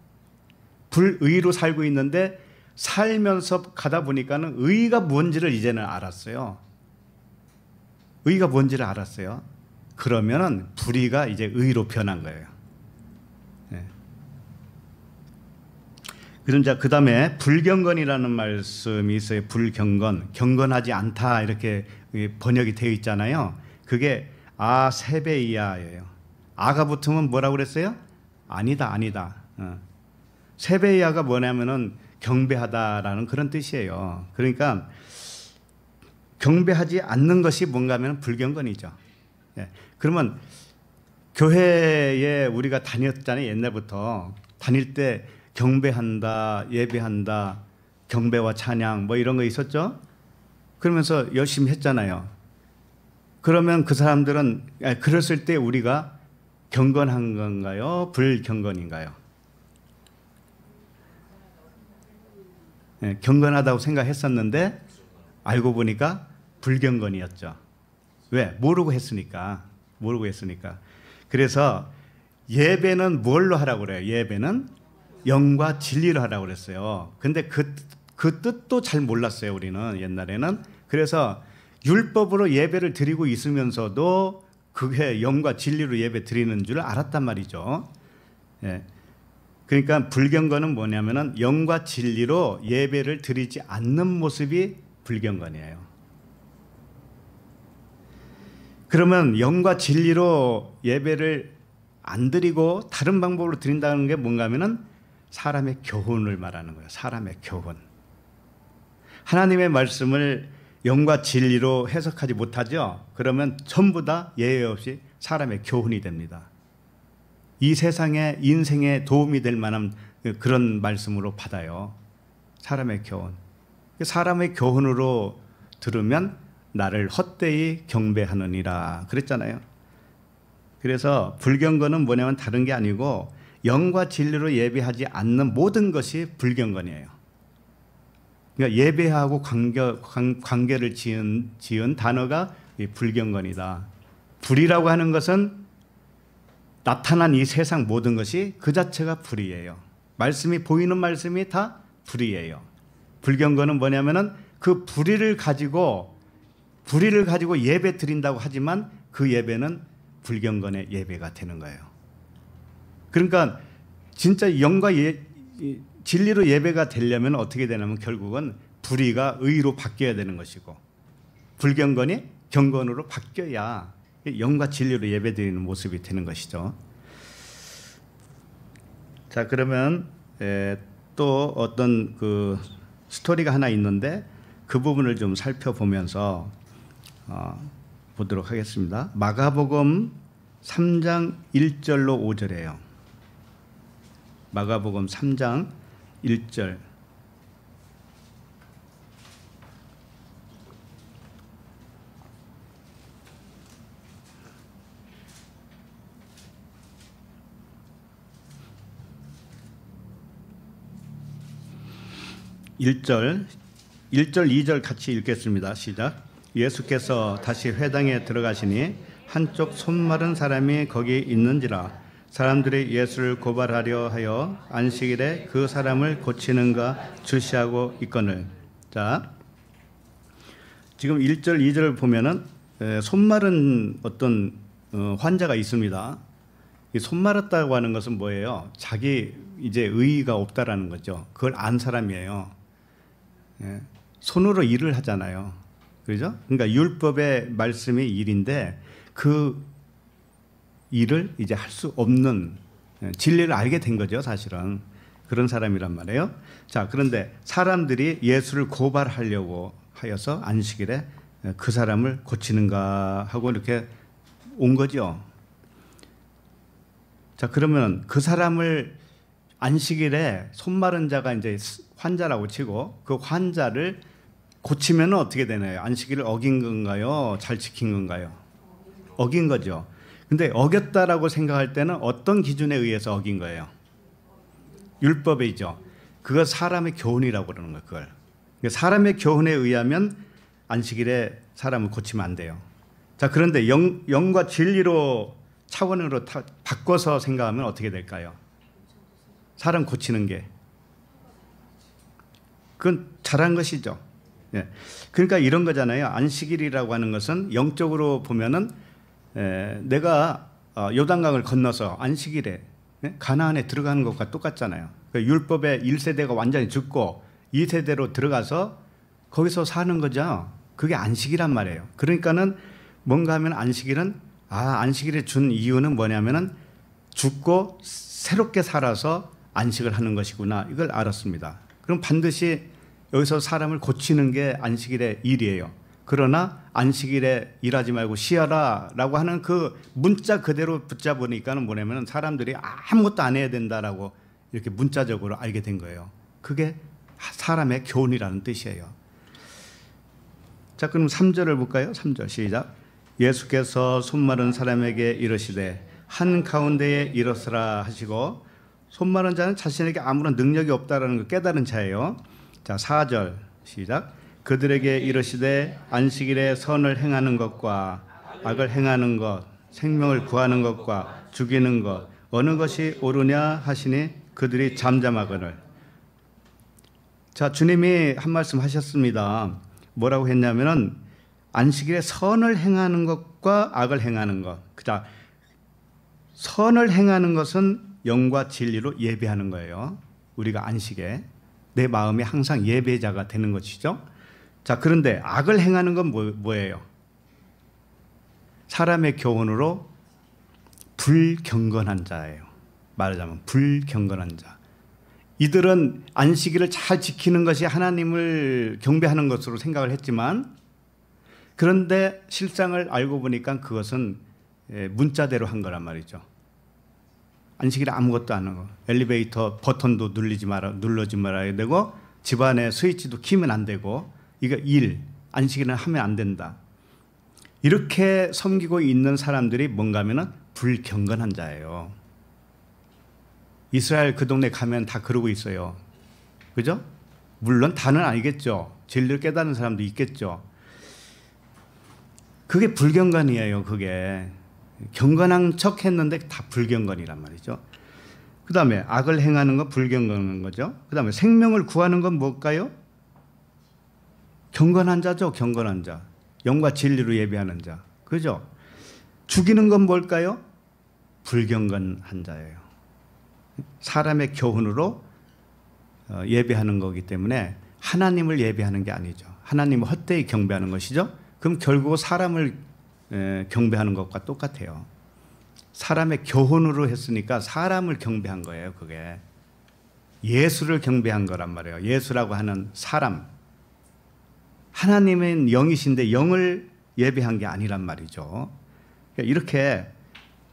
불의로 살고 있는데 살면서 가다 보니까는 의가 뭔지를 이제는 알았어요. 의가 뭔지를 알았어요. 그러면은 불의가 이제 의로 변한 거예요. 네. 그럼 자, 그 다음에 불경건이라는 말씀이 있어요. 불경건. 경건하지 않다. 이렇게 번역이 되어 있잖아요. 그게 아, 세배 이하예요. 아가 붙으면 뭐라고 그랬어요? 아니다, 아니다. 어. 세배 이하가 뭐냐면은 경배하다라는 그런 뜻이에요. 그러니까 경배하지 않는 것이 뭔가 하면 불경건이죠. 예. 그러면 교회에 우리가 다녔잖아요. 옛날부터 다닐 때 경배한다, 예배한다, 경배와 찬양 뭐 이런 거 있었죠. 그러면서 열심히 했잖아요. 그러면 그 사람들은 아, 그랬을 때 우리가 경건한 건가요? 불경건인가요? 예, 경건하다고 생각했었는데 알고 보니까 불경건이었죠. 왜? 모르고 했으니까. 모르고 했으니까. 그래서 예배는 뭘로 하라고 그래요? 예배는 영과 진리로 하라고 그랬어요. 근데 그, 그 뜻도 잘 몰랐어요, 우리는 옛날에는. 그래서 율법으로 예배를 드리고 있으면서도 그게 영과 진리로 예배 드리는 줄 알았단 말이죠. 예. 그러니까 불경건은 뭐냐면은 영과 진리로 예배를 드리지 않는 모습이 불경건이에요. 그러면 영과 진리로 예배를 안 드리고 다른 방법으로 드린다는 게 뭔가 하면은 사람의 교훈을 말하는 거예요. 사람의 교훈. 하나님의 말씀을 영과 진리로 해석하지 못하죠. 그러면 전부 다 예외 없이 사람의 교훈이 됩니다. 이 세상에 인생에 도움이 될 만한 그런 말씀으로 받아요. 사람의 교훈. 사람의 교훈으로 들으면 나를 헛되이 경배하느니라 그랬잖아요. 그래서 불경건은 뭐냐면 다른 게 아니고 영과 진리로 예배하지 않는 모든 것이 불경건이에요. 그러니까 예배하고 관계, 관계를 지은, 지은 단어가 불경건이다. 불이라고 하는 것은 나타난 이 세상 모든 것이 그 자체가 불이에요. 말씀이 보이는 말씀이 다 불이에요. 불경건은 뭐냐면은 그 불의를 가지고 불의를 가지고 예배 드린다고 하지만 그 예배는 불경건의 예배가 되는 거예요. 그러니까 진짜 영과 예, 진리로 예배가 되려면 어떻게 되냐면 결국은 불의가 의로 바뀌어야 되는 것이고 불경건이 경건으로 바뀌어야 영과 진리로 예배 드리는 모습이 되는 것이죠. 자 그러면 에, 또 어떤 그 스토리가 하나 있는데 그 부분을 좀 살펴보면서 어, 보도록 하겠습니다. 마가복음 3장 1절로 5절에요 마가복음 3장 1절 1절1절2절 같이 읽겠습니다. 시작. 예수께서 다시 회당에 들어가시니 한쪽 손마른 사람이 거기 있는지라 사람들이 예수를 고발하려 하여 안식일에 그 사람을 고치는가 주시하고 있거늘. 자, 지금 1절, 2절을 보면은 손마른 어떤 어, 환자가 있습니다. 이 손마르다고 하는 것은 뭐예요? 자기 이제 의의가 없다라는 거죠. 그걸 안 사람이에요. 예, 손으로 일을 하잖아요. 그죠? 그러니까 율법의 말씀이 일인데 그 일을 이제 할 수 없는 예, 진리를 알게 된 거죠, 사실은. 그런 사람이란 말이에요. 자, 그런데 사람들이 예수를 고발하려고 하여서 안식일에 예, 그 사람을 고치는가 하고 이렇게 온 거죠. 자, 그러면 그 사람을 안식일에 손 마른 자가 이제 환자라고 치고 그 환자를 고치면 어떻게 되나요? 안식일을 어긴 건가요? 잘 지킨 건가요? 어긴 거죠. 근데 어겼다라고 생각할 때는 어떤 기준에 의해서 어긴 거예요? 율법이죠. 그거 사람의 교훈이라고 그러는 거예요. 그걸. 그러니까 사람의 교훈에 의하면 안식일에 사람을 고치면 안 돼요. 자 그런데 영, 영과 진리로 차원으로 타, 바꿔서 생각하면 어떻게 될까요? 사람 고치는 게 그건 잘한 것이죠. 예. 그러니까 이런 거잖아요. 안식일이라고 하는 것은 영적으로 보면은 에, 예, 내가 어, 요단강을 건너서 안식일에 예? 가나안에 들어가는 것과 똑같잖아요. 그 율법의 1세대가 완전히 죽고 2세대로 들어가서 거기서 사는 거죠. 그게 안식이란 말이에요. 그러니까는 뭔가 하면 안식일은 아, 안식일에 준 이유는 뭐냐면은 죽고 새롭게 살아서 안식을 하는 것이구나. 이걸 알았습니다. 그럼 반드시 여기서 사람을 고치는 게 안식일의 일이에요. 그러나 안식일에 일하지 말고 쉬어라라고 하는 그 문자 그대로 붙잡으니까는 뭐냐면 사람들이 아무것도 안 해야 된다라고 이렇게 문자적으로 알게 된 거예요. 그게 사람의 교훈이라는 뜻이에요. 자, 그럼 3절을 볼까요? 3절 시작. 예수께서 손마른 사람에게 이르시되 한 가운데에 일어서라 하시고 손마른 자는 자신에게 아무런 능력이 없다라는 걸 깨달은 자예요. 자, 4절 시작. 그들에게 이르시되 안식일에 선을 행하는 것과 악을 행하는 것, 생명을 구하는 것과 죽이는 것 어느 것이 옳으냐 하시니 그들이 잠잠하거늘. 자, 주님이 한 말씀 하셨습니다. 뭐라고 했냐면은 안식일에 선을 행하는 것과 악을 행하는 것. 그자 선을 행하는 것은 영과 진리로 예배하는 거예요. 우리가 안식에 내 마음이 항상 예배자가 되는 것이죠. 자, 그런데 악을 행하는 건 뭐, 뭐예요? 사람의 교훈으로 불경건한 자예요. 말하자면 불경건한 자. 이들은 안식일을 잘 지키는 것이 하나님을 경배하는 것으로 생각을 했지만 그런데 실상을 알고 보니까 그것은 예, 문자대로 한 거란 말이죠. 안식일에 아무것도 안 하고 엘리베이터 버튼도 눌리지 말아 눌러지 말아야 되고 집안에 스위치도 키면 안 되고 이거 일 안식일은 하면 안 된다. 이렇게 섬기고 있는 사람들이 뭔가면은 불경건한 자예요. 이스라엘 그 동네 가면 다 그러고 있어요. 그죠? 물론 다는 아니겠죠. 진리를 깨닫는 사람도 있겠죠. 그게 불경관이에요, 그게. 경건한 척 했는데 다 불경건이란 말이죠. 그 다음에 악을 행하는 건 불경건한 거죠. 그 다음에 생명을 구하는 건 뭘까요? 경건한 자죠. 경건한 자. 영과 진리로 예배하는 자. 그죠? 죽이는 건 뭘까요? 불경건한 자예요. 사람의 교훈으로 어, 예배하는 거기 때문에 하나님을 예배하는 게 아니죠. 하나님을 헛되이 경배하는 것이죠. 그럼 결국 사람을 경배하는 것과 똑같아요. 사람의 교훈으로 했으니까 사람을 경배한 거예요, 그게. 예수를 경배한 거란 말이에요. 예수라고 하는 사람. 하나님은 영이신데 영을 예배한 게 아니란 말이죠. 그러니까 이렇게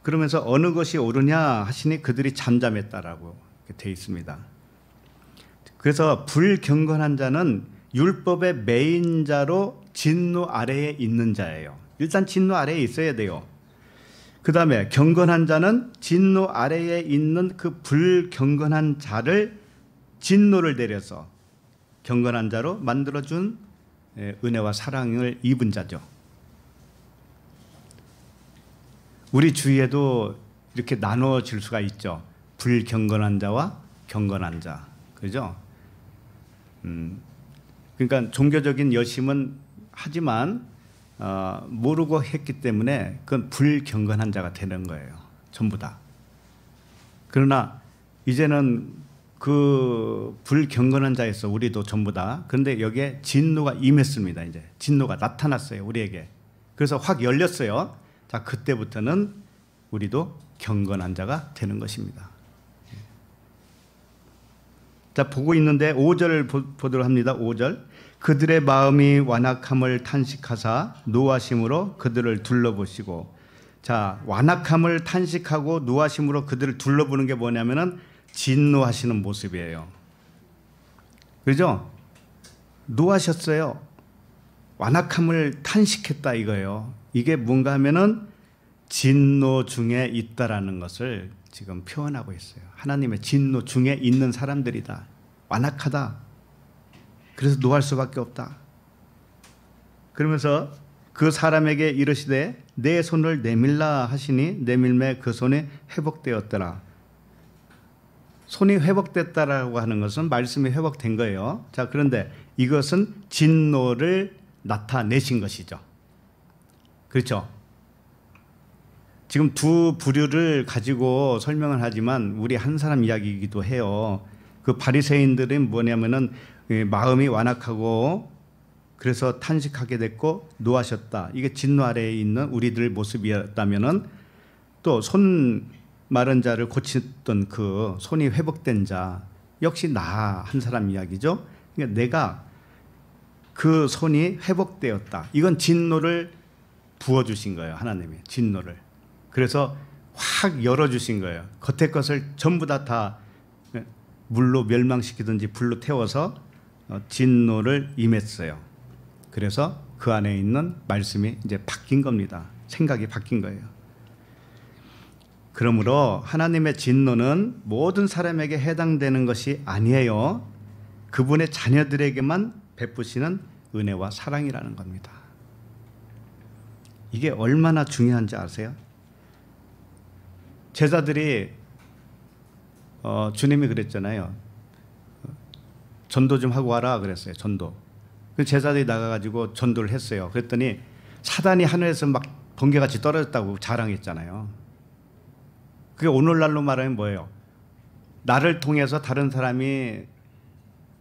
그러면서 어느 것이 옳으냐 하시니 그들이 잠잠했다라고 돼 있습니다. 그래서 불경건한 자는 율법의 매인 자로 진노 아래에 있는 자예요. 일단 진노 아래에 있어야 돼요. 그 다음에 경건한 자는 진노 아래에 있는 그 불경건한 자를 진노를 내려서 경건한 자로 만들어준 예, 은혜와 사랑을 입은 자죠. 우리 주위에도 이렇게 나눠질 수가 있죠. 불경건한 자와 경건한 자. 그죠? 음, 그러니까 종교적인 여심은 하지만 어, 모르고 했기 때문에 그건 불경건한 자가 되는 거예요. 전부 다. 그러나 이제는 그 불경건한 자에서 우리도 전부 다. 그런데 여기에 진노가 임했습니다. 이제 진노가 나타났어요. 우리에게. 그래서 확 열렸어요. 자, 그때부터는 우리도 경건한 자가 되는 것입니다. 자, 보고 있는데 5절 보도록 합니다. 5절. 그들의 마음이 완악함을 탄식하사 노하심으로 그들을 둘러보시고 자 완악함을 탄식하고 노하심으로 그들을 둘러보는 게 뭐냐면은 진노하시는 모습이에요. 그죠? 노하셨어요. 완악함을 탄식했다 이거예요. 이게 뭔가 하면은 진노 중에 있다라는 것을 지금 표현하고 있어요. 하나님의 진노 중에 있는 사람들이다. 완악하다. 그래서 노할 수밖에 없다. 그러면서 그 사람에게 이르시되 내 손을 내밀라 하시니 내밀매 그 손이 회복되었더라. 손이 회복됐다라고 하는 것은 말씀이 회복된 거예요. 자, 그런데 이것은 진노를 나타내신 것이죠. 그렇죠? 지금 두 부류를 가지고 설명을 하지만 우리 한 사람 이야기이기도 해요. 그 바리새인들은 뭐냐면은 마음이 완악하고 그래서 탄식하게 됐고 노하셨다. 이게 진노 아래에 있는 우리들 모습이었다면은 또 손 마른 자를 고치던 그 손이 회복된 자 역시 나 한 사람 이야기죠. 그러니까 내가 그 손이 회복되었다. 이건 진노를 부어 주신 거예요. 하나님이 진노를. 그래서 확 열어 주신 거예요. 겉의 것을 전부 다다 물로 멸망시키든지 불로 태워서 어, 진노를 임했어요. 그래서 그 안에 있는 말씀이 이제 바뀐 겁니다. 생각이 바뀐 거예요. 그러므로 하나님의 진노는 모든 사람에게 해당되는 것이 아니에요. 그분의 자녀들에게만 베푸시는 은혜와 사랑이라는 겁니다. 이게 얼마나 중요한지 아세요? 제자들이 어, 주님이 그랬잖아요. 전도 좀 하고 와라 그랬어요. 전도. 그 제자들이 나가가지고 전도를 했어요. 그랬더니 사단이 하늘에서 막 번개같이 떨어졌다고 자랑했잖아요. 그게 오늘날로 말하면 뭐예요? 나를 통해서 다른 사람이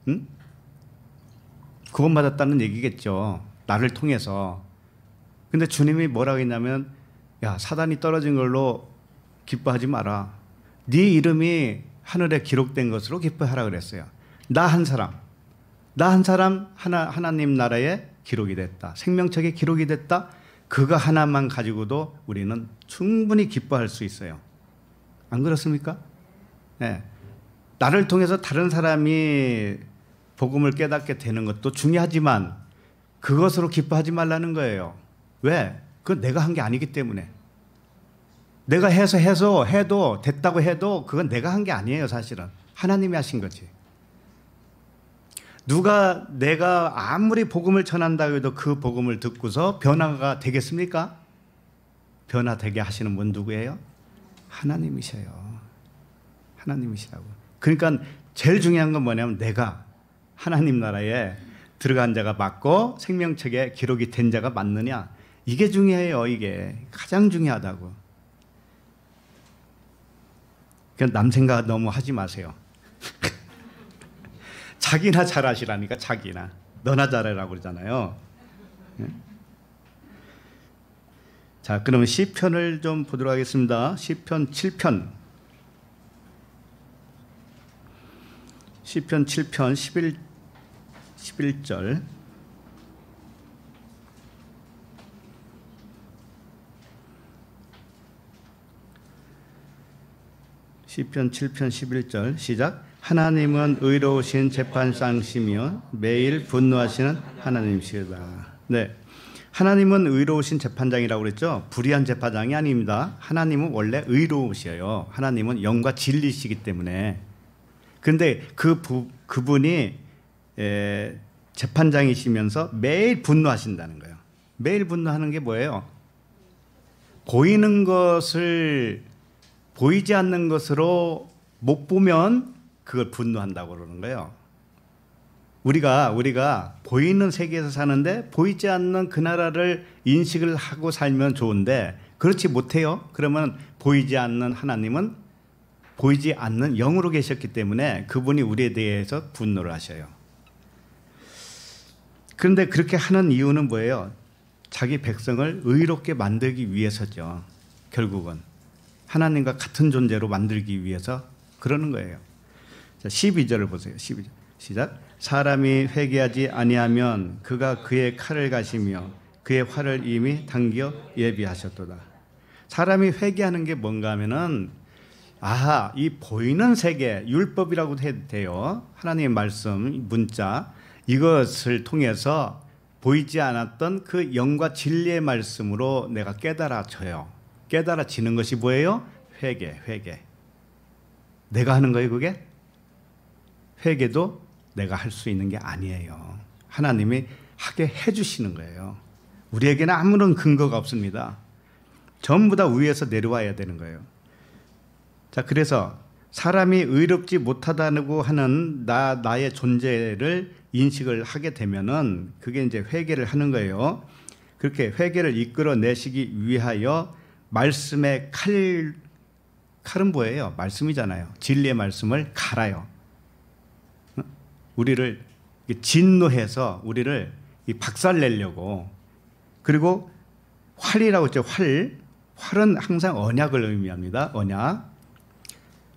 응? 구원받았다는 얘기겠죠. 나를 통해서. 근데 주님이 뭐라고 했냐면 야 사단이 떨어진 걸로 기뻐하지 마라. 네 이름이 하늘에 기록된 것으로 기뻐하라 그랬어요. 나한 사람, 나 한 사람 하나 하나님 나라의 기록이 됐다. 생명책의 기록이 됐다. 그거 하나만 가지고도 우리는 충분히 기뻐할 수 있어요. 안 그렇습니까? 네. 나를 통해서 다른 사람이 복음을 깨닫게 되는 것도 중요하지만 그것으로 기뻐하지 말라는 거예요. 왜? 그건 내가 한 게 아니기 때문에. 내가 해서 해서 해도 됐다고 해도 그건 내가 한 게 아니에요, 사실은. 하나님이 하신 거지. 누가 내가 아무리 복음을 전한다 해도 그 복음을 듣고서 변화가 되겠습니까? 변화되게 하시는 분 누구예요? 하나님이셔요. 하나님이시라고. 그러니까 제일 중요한 건 뭐냐면 내가 하나님 나라에 들어간 자가 맞고 생명책에 기록이 된 자가 맞느냐. 이게 중요해요, 이게. 가장 중요하다고. 그냥 남 생각 너무 하지 마세요. 자기나 잘하시라니까 자기나 너나 잘해라고 그러잖아요. 네. 자, 그러면 시편을 좀 보도록 하겠습니다. 시편 7편. 시편 7편 11 11절. 시편 7편 11절 시작 하나님은 의로우신 재판상시며 매일 분노하시는 하나님시다. 네. 하나님은 의로우신 재판장이라고 그랬죠. 불의한 재판장이 아닙니다. 하나님은 원래 의로우셔요. 하나님은 영과 진리시기 때문에. 근데 그 부, 그분이 에, 재판장이시면서 매일 분노하신다는 거예요. 매일 분노하는 게 뭐예요? 보이는 것을 보이지 않는 것으로 못 보면 그걸 분노한다고 그러는 거예요. 우리가 우리가 보이는 세계에서 사는데 보이지 않는 그 나라를 인식을 하고 살면 좋은데 그렇지 못해요. 그러면 보이지 않는 하나님은 보이지 않는 영으로 계셨기 때문에 그분이 우리에 대해서 분노를 하셔요. 그런데 그렇게 하는 이유는 뭐예요? 자기 백성을 의롭게 만들기 위해서죠. 결국은 하나님과 같은 존재로 만들기 위해서 그러는 거예요. 자, 12절을 보세요. 12절. 시작. 사람이 회개하지 아니하면 그가 그의 칼을 가시며 그의 활을 이미 당겨 예비하셨도다. 사람이 회개하는 게 뭔가 하면은 아하, 이 보이는 세계, 율법이라고 해도 돼요. 하나님의 말씀, 문자, 이것을 통해서 보이지 않았던 그 영과 진리의 말씀으로 내가 깨달아져요. 깨달아지는 것이 뭐예요? 회개, 회개. 내가 하는 거예요, 그게? 회개도 내가 할 수 있는 게 아니에요. 하나님이 하게 해주시는 거예요. 우리에게는 아무런 근거가 없습니다. 전부 다 위에서 내려와야 되는 거예요. 자, 그래서 사람이 의롭지 못하다고 하는 나, 나의 존재를 인식을 하게 되면은 그게 이제 회개를 하는 거예요. 그렇게 회개를 이끌어 내시기 위하여 말씀의 칼, 칼은 뭐예요? 말씀이잖아요. 진리의 말씀을 갈아요. 우리를 진노해서 우리를 박살 내려고 그리고 활이라고 했죠. 활. 활은 항상 언약을 의미합니다. 언약.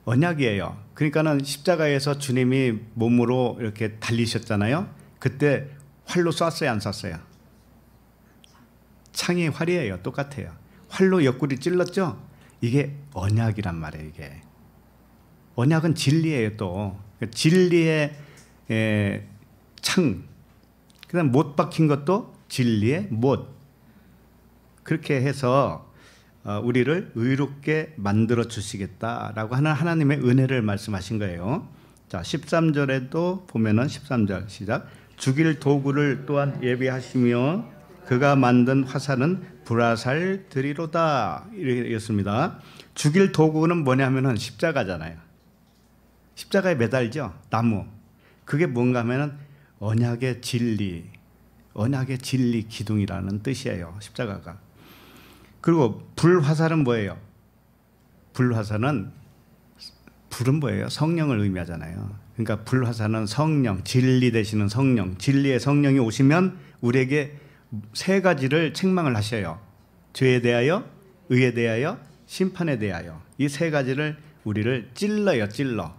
언약이에요. 그러니까는 십자가에서 주님이 몸으로 이렇게 달리셨잖아요. 그때 활로 쐈어요, 안 쐈어요? 창이 활이에요. 똑같아요. 활로 옆구리 찔렀죠? 이게 언약이란 말이에요, 이게. 언약은 진리예요, 또. 그러니까 진리의 에, 예, 창, 그다음 못 박힌 것도 진리의 못. 그렇게 해서 어, 우리를 의롭게 만들어 주시겠다라고 하는 하나님의 은혜를 말씀하신 거예요. 자, 13절에도 보면은 13절 시작. 죽일 도구를 또한 예비하시며 그가 만든 화살은 불화살 들이로다 이랬습니다. 죽일 도구는 뭐냐면은 십자가잖아요. 십자가에 매달죠. 나무. 그게 뭔가 하면은 언약의 진리, 언약의 진리 기둥이라는 뜻이에요. 십자가가. 그리고 불화살은 뭐예요? 불화살은 불은 뭐예요? 성령을 의미하잖아요. 그러니까 불화살은 성령, 진리 되시는 성령, 진리의 성령이 오시면 우리에게 세 가지를 책망을 하셔요. 죄에 대하여, 의에 대하여, 심판에 대하여. 이 세 가지를 우리를 찔러요, 찔러.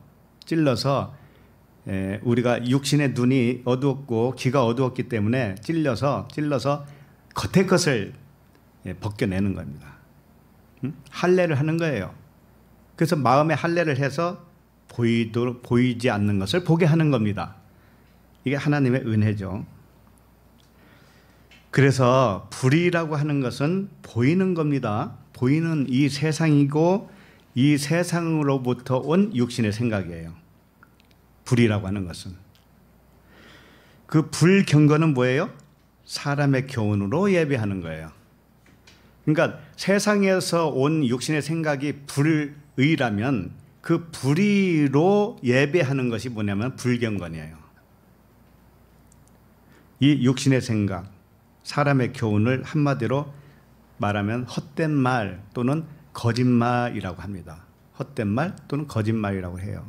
찔러서 예, 우리가 육신의 눈이 어두웠고 귀가 어두웠기 때문에 찔려서 찔러서 겉의 것을 예, 벗겨내는 겁니다. 음? 할례를 하는 거예요. 그래서 마음에 할례를 해서 보이도, 보이지 않는 것을 보게 하는 겁니다. 이게 하나님의 은혜죠. 그래서 불이라고 하는 것은 보이는 겁니다. 보이는 이 세상이고 이 세상으로부터 온 육신의 생각이에요. 불이라고 하는 것은. 그불 경건은 뭐예요? 사람의 교훈으로 예배하는 거예요. 그러니까 세상에서 온 육신의 생각이 불의라면 그 불의로 예배하는 것이 뭐냐면 불경건이에요. 이 육신의 생각, 사람의 교훈을 한마디로 말하면 헛된 말 또는 거짓말이라고 합니다. 헛된 말 또는 거짓말이라고 해요.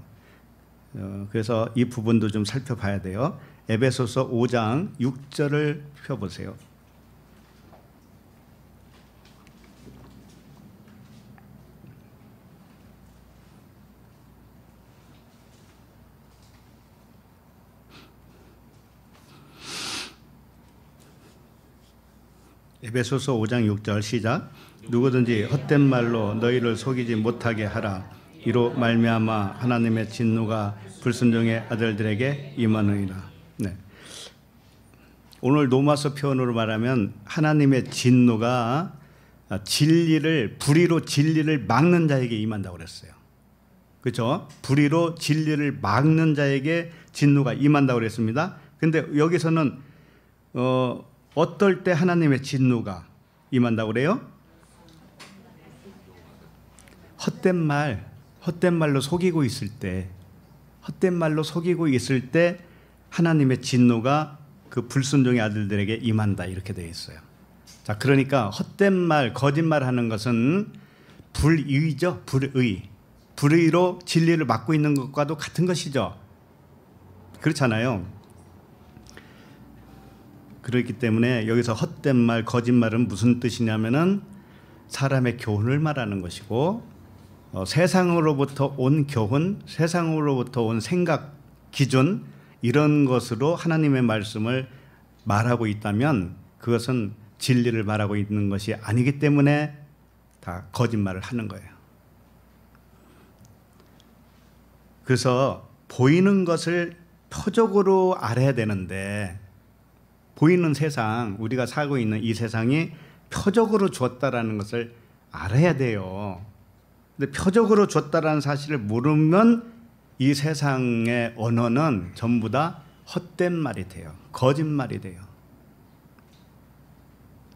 어, 그래서 이 부분도 좀 살펴봐야 돼요. 에베소서 5장 6절을 펴보세요. 에베소서 5장 6절 시작 누구든지 헛된 말로 너희를 속이지 못하게 하라 이로 말미암아 하나님의 진노가 불순종의 아들들에게 임하느니라. 네. 오늘 노마서 표현으로 말하면 하나님의 진노가 진리를 불의로 진리를 막는 자에게 임한다고 그랬어요. 그렇죠? 불의로 진리를 막는 자에게 진노가 임한다고 그랬습니다. 근데 여기서는 어, 어떨 때 하나님의 진노가 임한다고 그래요? 헛된 말, 헛된 말로 속이고 있을 때 헛된 말로 속이고 있을 때 하나님의 진노가 그 불순종의 아들들에게 임한다 이렇게 되어 있어요. 자, 그러니까 헛된 말, 거짓말 하는 것은 불의죠. 불의. 불의로 진리를 막고 있는 것과도 같은 것이죠. 그렇잖아요. 그렇기 때문에 여기서 헛된 말, 거짓말은 무슨 뜻이냐면은 사람의 교훈을 말하는 것이고 어, 세상으로부터 온 교훈, 세상으로부터 온 생각, 기준 이런 것으로 하나님의 말씀을 말하고 있다면 그것은 진리를 말하고 있는 것이 아니기 때문에 다 거짓말을 하는 거예요. 그래서 보이는 것을 표적으로 알아야 되는데 보이는 세상, 우리가 살고 있는 이 세상이 표적으로 주었다라는 것을 알아야 돼요. 근데 표적으로 줬다라는 사실을 모르면 이 세상의 언어는 전부 다 헛된 말이 돼요. 거짓말이 돼요.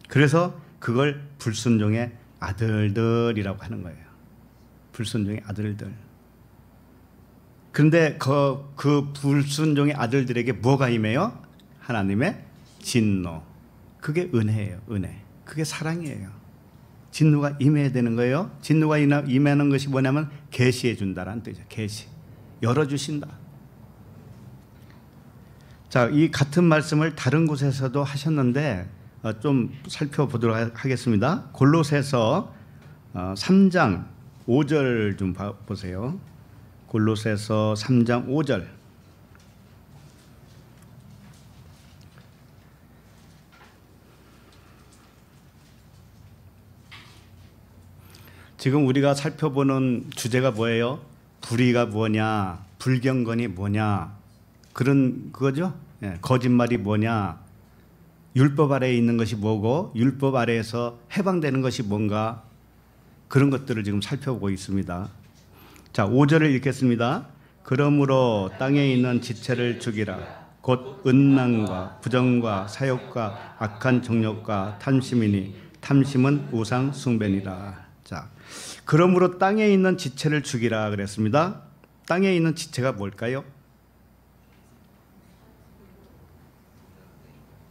그래서 그걸 불순종의 아들들이라고 하는 거예요. 불순종의 아들들. 그런데 그, 그 불순종의 아들들에게 뭐가 임해요? 하나님의 진노. 그게 은혜예요, 은혜. 그게 사랑이에요. 진노가 임해야 되는 거예요. 진노가 임하는 것이 뭐냐면 계시해 준다라는 뜻이죠. 계시. 열어 주신다. 자, 이 같은 말씀을 다른 곳에서도 하셨는데 어, 좀 살펴보도록 하겠습니다. 골로새서 3장 어, 5절 좀 보세요. 골로새서 3장 5절. 지금 우리가 살펴보는 주제가 뭐예요? 불의가 뭐냐, 불경건이 뭐냐, 그런 거죠. 예, 거짓말이 뭐냐, 율법 아래에 있는 것이 뭐고, 율법 아래에서 해방되는 것이 뭔가, 그런 것들을 지금 살펴보고 있습니다. 자, 5절을 읽겠습니다. 그러므로 땅에 있는 지체를 죽이라. 곧 은낭과 부정과 사욕과 악한 정욕과 탐심이니 탐심은 우상 숭배니라. 그러므로 땅에 있는 지체를 죽이라 그랬습니다. 땅에 있는 지체가 뭘까요?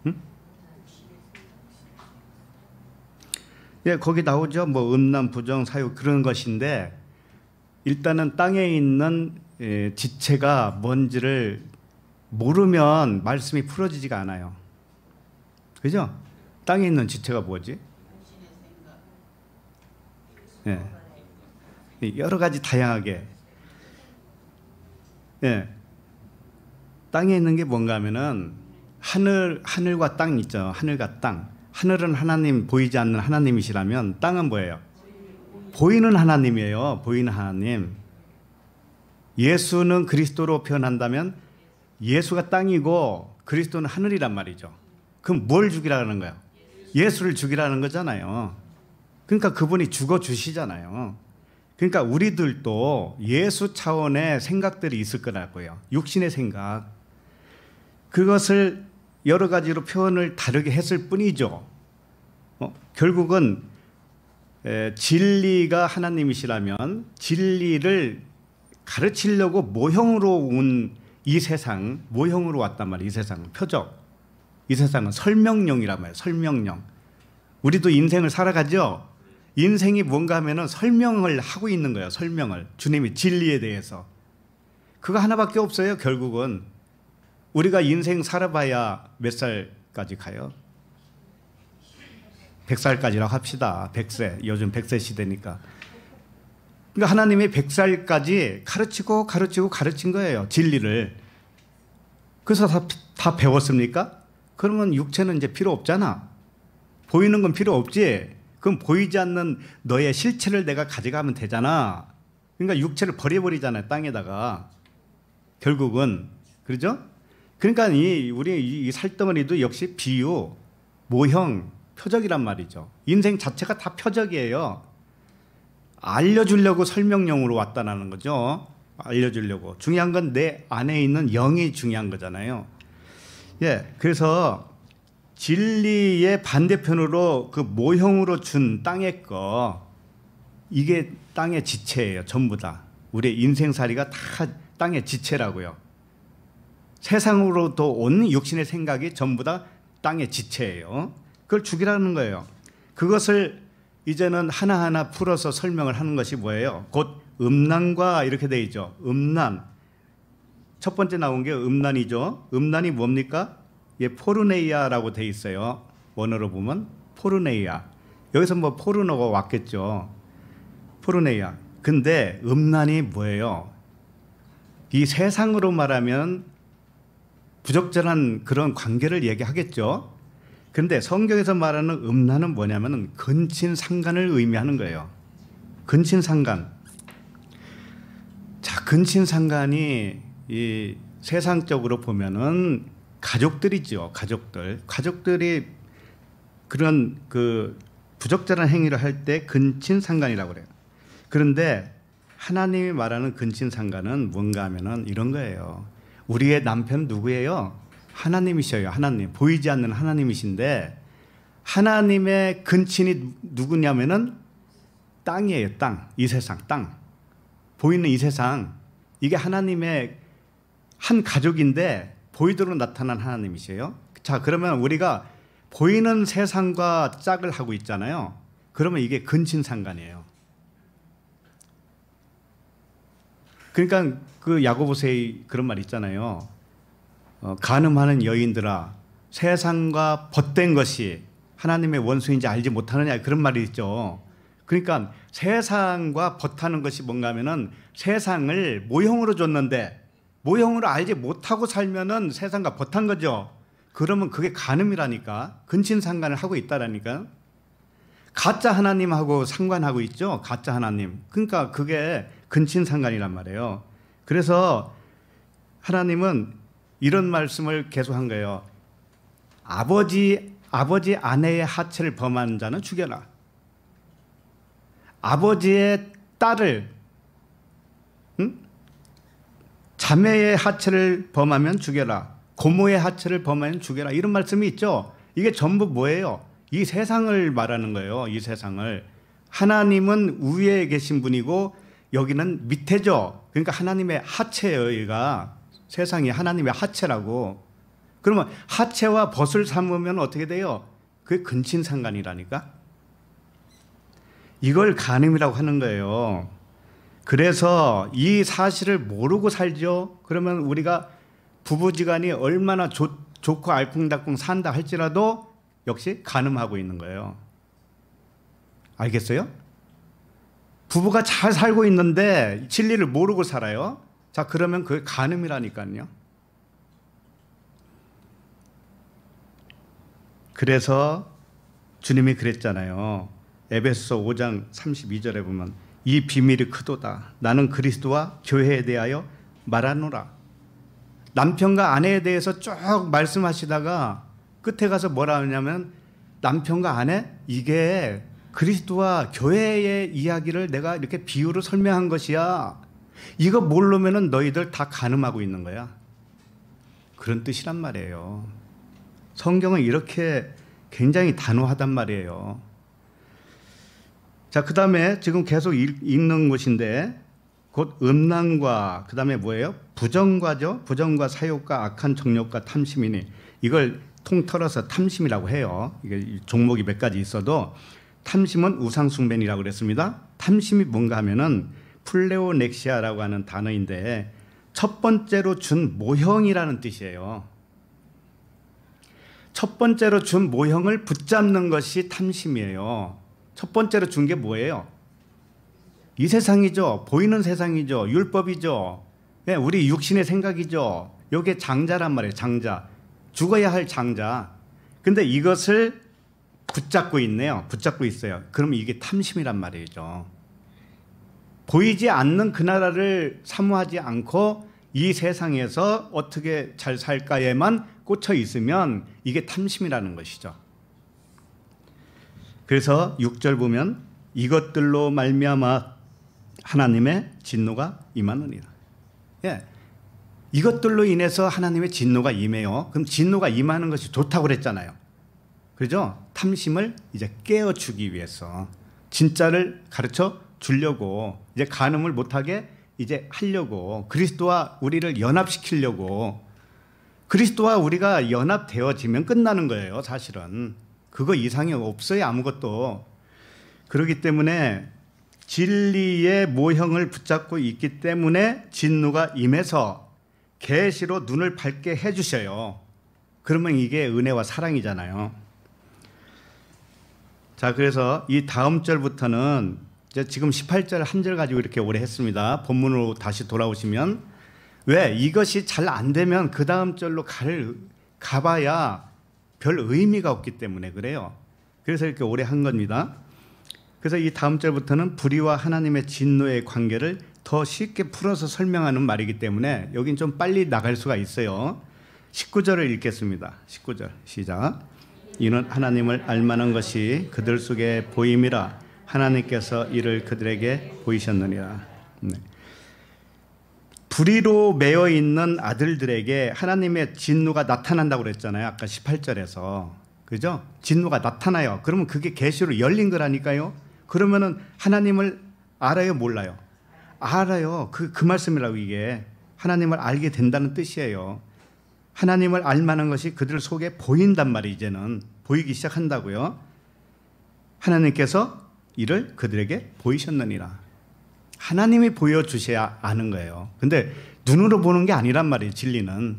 음? 예, 거기 나오죠. 뭐 음란, 부정, 사유 그런 것인데 일단은 땅에 있는 예, 지체가 뭔지를 모르면 말씀이 풀어지지가 않아요. 그죠? 땅에 있는 지체가 뭐지? 예. 여러 가지 다양하게 예. 땅에 있는 게 뭔가 하면은 하늘 하늘과 땅 있죠. 하늘과 땅. 하늘은 하나님 보이지 않는 하나님이시라면 땅은 뭐예요? 보이는 하나님이에요. 보이는 하나님. 예수는 그리스도로 표현한다면 예수가 땅이고 그리스도는 하늘이란 말이죠. 그럼 뭘 죽이라는 거예요? 예수를 죽이라는 거잖아요. 그러니까 그분이 죽어 주시잖아요. 그러니까 우리들도 예수 차원의 생각들이 있을 거라고요. 육신의 생각. 그것을 여러 가지로 표현을 다르게 했을 뿐이죠. 어? 결국은 에, 진리가 하나님이시라면 진리를 가르치려고 모형으로 온 이 세상, 모형으로 왔단 말이에요. 이 세상은 표적. 이 세상은 설명령이란 말이에요. 설명령. 우리도 인생을 살아가죠. 인생이 뭔가 하면은 설명을 하고 있는 거예요. 설명을. 주님이 진리에 대해서. 그거 하나밖에 없어요. 결국은 우리가 인생 살아봐야 몇 살까지 가요? 100살까지라고 합시다. 100세. 요즘 100세 시대니까. 그러니까 하나님이 100살까지 가르치고 가르치고 가르친 거예요. 진리를. 그래서 다, 다 배웠습니까? 그러면 육체는 이제 필요 없잖아. 보이는 건 필요 없지. 그럼 보이지 않는 너의 실체를 내가 가져가면 되잖아. 그러니까 육체를 버려버리잖아요. 땅에다가. 결국은. 그러죠? 그러니까 이 우리 이 살덩어리도 역시 비유, 모형, 표적이란 말이죠. 인생 자체가 다 표적이에요. 알려주려고 설명용으로 왔다라는 거죠. 알려주려고. 중요한 건 내 안에 있는 영이 중요한 거잖아요. 예, 그래서 진리의 반대편으로 그 모형으로 준 땅의 거 이게 땅의 지체예요. 전부 다. 우리의 인생살이가 다 땅의 지체라고요. 세상으로도온 육신의 생각이 전부 다 땅의 지체예요. 그걸 죽이라는 거예요. 그것을 이제는 하나하나 풀어서 설명을 하는 것이 뭐예요? 곧 음란과 이렇게 되어 있죠. 음란. 첫 번째 나온 게 음란이죠. 음란이 뭡니까? 예, 포르네이아라고 돼 있어요. 원어로 보면 포르네이아. 여기서 뭐 포르노가 왔겠죠. 포르네이아. 근데 음란이 뭐예요? 이 세상으로 말하면 부적절한 그런 관계를 얘기하겠죠. 근데 성경에서 말하는 음란은 뭐냐면은 근친 상간을 의미하는 거예요. 근친 상간. 자, 근친 상간이 이 세상적으로 보면은 가족들이죠. 가족들. 가족들이 그런 그 부적절한 행위를 할 때 근친상간이라고 그래요. 그런데 하나님이 말하는 근친상간은 뭔가 하면은 이런 거예요. 우리의 남편 누구예요? 하나님이셔요. 하나님. 보이지 않는 하나님이신데 하나님의 근친이 누구냐면은 땅이에요. 땅. 이 세상 땅. 보이는 이 세상 이게 하나님의 한 가족인데 보이도록 나타난 하나님이세요. 자, 그러면 우리가 보이는 세상과 짝을 하고 있잖아요. 그러면 이게 근친상간이에요. 그러니까 그 야고보서의 그런 말 있잖아요. 어, 가늠하는 여인들아 세상과 벗된 것이 하나님의 원수인지 알지 못하느냐 그런 말이 있죠. 그러니까 세상과 벗하는 것이 뭔가 하면은 세상을 모형으로 줬는데 모형으로 알지 못하고 살면은 세상과 버탄 거죠. 그러면 그게 간음이라니까. 근친상간을 하고 있다라니까. 가짜 하나님하고 상관하고 있죠. 가짜 하나님. 그러니까 그게 근친상간이란 말이에요. 그래서 하나님은 이런 말씀을 계속한 거예요. 아버지 아버지 아내의 하체를 범한 자는 죽여라. 아버지의 딸을 자매의 하체를 범하면 죽여라. 고모의 하체를 범하면 죽여라. 이런 말씀이 있죠. 이게 전부 뭐예요? 이 세상을 말하는 거예요. 이 세상을. 하나님은 위에 계신 분이고 여기는 밑에죠. 그러니까 하나님의 하체예요, 얘가. 세상이 하나님의 하체라고. 그러면 하체와 벗을 삼으면 어떻게 돼요? 그게 근친상간이라니까. 이걸 간음이라고 하는 거예요. 그래서 이 사실을 모르고 살죠. 그러면 우리가 부부지간이 얼마나 좋, 좋고 알콩달콩 산다 할지라도 역시 가늠하고 있는 거예요. 알겠어요? 부부가 잘 살고 있는데 진리를 모르고 살아요. 자, 그러면 그게 가늠이라니까요. 그래서 주님이 그랬잖아요. 에베소 5장 32절에 보면 이 비밀이 크도다. 나는 그리스도와 교회에 대하여 말하노라. 남편과 아내에 대해서 쭉 말씀하시다가 끝에 가서 뭐라 하냐면 남편과 아내 이게 그리스도와 교회의 이야기를 내가 이렇게 비유로 설명한 것이야. 이거 모르면은 너희들 다 가늠하고 있는 거야. 그런 뜻이란 말이에요. 성경은 이렇게 굉장히 단호하단 말이에요. 자, 그 다음에 지금 계속 읽, 는 것인데 곧 음란과 그 다음에 뭐예요? 부정과죠. 부정과 사욕과 악한 정욕과 탐심이니 이걸 통틀어서 탐심이라고 해요. 이게 종목이 몇 가지 있어도 탐심은 우상숭배니라고 그랬습니다. 탐심이 뭔가 하면은 플레오넥시아라고 하는 단어인데 첫 번째로 준 모형이라는 뜻이에요. 첫 번째로 준 모형을 붙잡는 것이 탐심이에요. 첫 번째로 준 게 뭐예요? 이 세상이죠. 보이는 세상이죠. 율법이죠. 예, 우리 육신의 생각이죠. 요게 장자란 말이에요. 장자. 죽어야 할 장자. 근데 이것을 붙잡고 있네요. 붙잡고 있어요. 그러 이게 탐심이란 말이죠. 보이지 않는 그 나라를 사모하지 않고 이 세상에서 어떻게 잘 살까에만 꽂혀 있으면 이게 탐심이라는 것이죠. 그래서 6절 보면 이것들로 말미암아 하나님의 진노가 임하느니라. 예. 이것들로 인해서 하나님의 진노가 임해요. 그럼 진노가 임하는 것이 좋다고 그랬잖아요. 그죠? 탐심을 이제 깨어 주기 위해서 진짜를 가르쳐 주려고 이제 간음을 못하게 이제 하려고 그리스도와 우리를 연합시키려고 그리스도와 우리가 연합되어지면 끝나는 거예요, 사실은. 그거 이상이 없어요 아무것도. 그러기 때문에 진리의 모형을 붙잡고 있기 때문에 진노가 임해서 계시로 눈을 밝게 해 주셔요. 그러면 이게 은혜와 사랑이잖아요. 자, 그래서 이 다음 절부터는 이제 지금 18절 한 절 가지고 이렇게 오래 했습니다. 본문으로 다시 돌아오시면 왜 이것이 잘 안 되면 그 다음 절로 갈 가봐야 별 의미가 없기 때문에 그래요. 그래서 이렇게 오래 한 겁니다. 그래서 이 다음 절부터는 불의와 하나님의 진노의 관계를 더 쉽게 풀어서 설명하는 말이기 때문에 여긴 좀 빨리 나갈 수가 있어요. 19절을 읽겠습니다. 19절 시작. 이는 하나님을 알만한 것이 그들 속에 보임이라 하나님께서 이를 그들에게 보이셨느니라. 네. 불의로 매여 있는 아들들에게 하나님의 진노가 나타난다고 그랬잖아요. 아까 18절에서. 그죠? 진노가 나타나요. 그러면 그게 계시로 열린 거라니까요. 그러면은 하나님을 알아요, 몰라요? 알아요. 그그 그 말씀이라고 이게 하나님을 알게 된다는 뜻이에요. 하나님을 알 만한 것이 그들 속에 보인단 말이 이제는 보이기 시작한다고요. 하나님께서 이를 그들에게 보이셨느니라. 하나님이 보여주셔야 아는 거예요. 근데 눈으로 보는 게 아니란 말이에요, 진리는.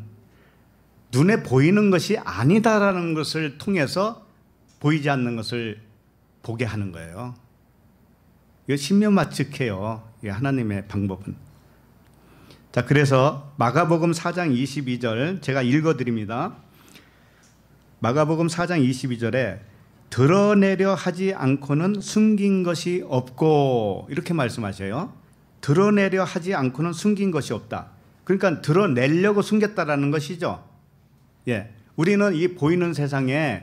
눈에 보이는 것이 아니다라는 것을 통해서 보이지 않는 것을 보게 하는 거예요. 이거 신묘마측해요. 하나님의 방법은. 자, 그래서 마가복음 4장 22절 제가 읽어드립니다. 마가복음 4장 22절에 드러내려 하지 않고는 숨긴 것이 없고 이렇게 말씀하셔요. 드러내려 하지 않고는 숨긴 것이 없다. 그러니까 드러내려고 숨겼다라는 것이죠. 예. 우리는 이 보이는 세상에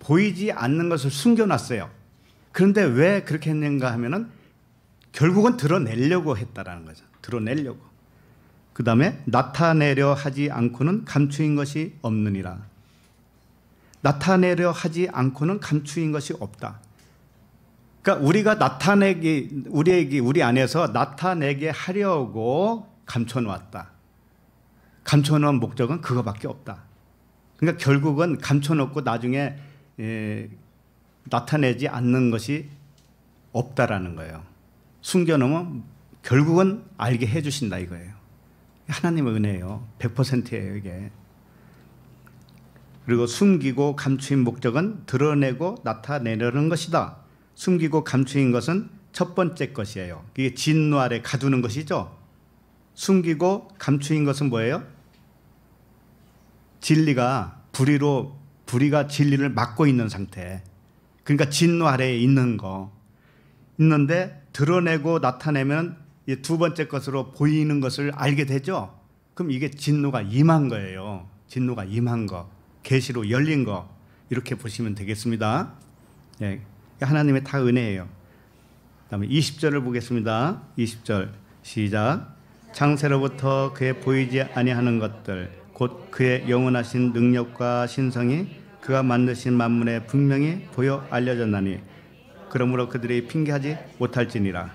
보이지 않는 것을 숨겨놨어요. 그런데 왜 그렇게 했는가 하면은 결국은 드러내려고 했다라는 거죠. 드러내려고. 그 다음에 나타내려 하지 않고는 감추인 것이 없느니라. 나타내려 하지 않고는 감추인 것이 없다. 그러니까 우리가 나타내기 우리에게 우리 안에서 나타내게 하려고 감춰 놓았다. 감춰 놓은 목적은 그거밖에 없다. 그러니까 결국은 감춰 놓고 나중에 에, 예, 나타내지 않는 것이 없다라는 거예요. 숨겨놓으면 결국은 알게 해주신다 이거예요. 하나님의 은혜예요. 100%예요, 이게. 그리고 숨기고 감추인 목적은 드러내고 나타내려는 것이다. 숨기고 감추인 것은 첫 번째 것이에요. 이게 진노 아래 가두는 것이죠. 숨기고 감추인 것은 뭐예요? 진리가 불의로 불의가 진리를 막고 있는 상태. 그러니까 진노 아래에 있는 거. 있는데 드러내고 나타내면 두 번째 것으로 보이는 것을 알게 되죠. 그럼 이게 진노가 임한 거예요. 진노가 임한 거. 계시로 열린 거 이렇게 보시면 되겠습니다. 예, 하나님의 다 은혜예요. 그다음에 20절을 보겠습니다. 20절 시작. 창세로부터 그의 보이지 아니하는 것들 곧 그의 영원하신 능력과 신성이 그가 만드신 만물에 분명히 보여 알려졌나니 그러므로 그들이 핑계하지 못할지니라.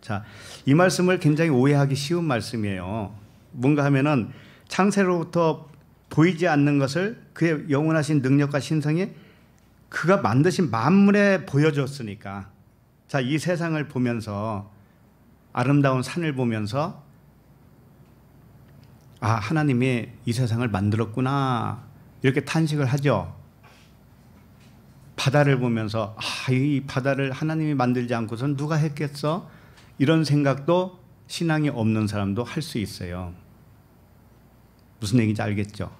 자, 이 말씀을 굉장히 오해하기 쉬운 말씀이에요. 뭔가 하면은 창세로부터 보이지 않는 것을 그의 영원하신 능력과 신성이 그가 만드신 만물에 보여줬으니까 자, 이 세상을 보면서 아름다운 산을 보면서 아, 하나님이 이 세상을 만들었구나. 이렇게 탄식을 하죠. 바다를 보면서 아, 이 바다를 하나님이 만들지 않고선 누가 했겠어? 이런 생각도 신앙이 없는 사람도 할 수 있어요. 무슨 얘기인지 알겠죠?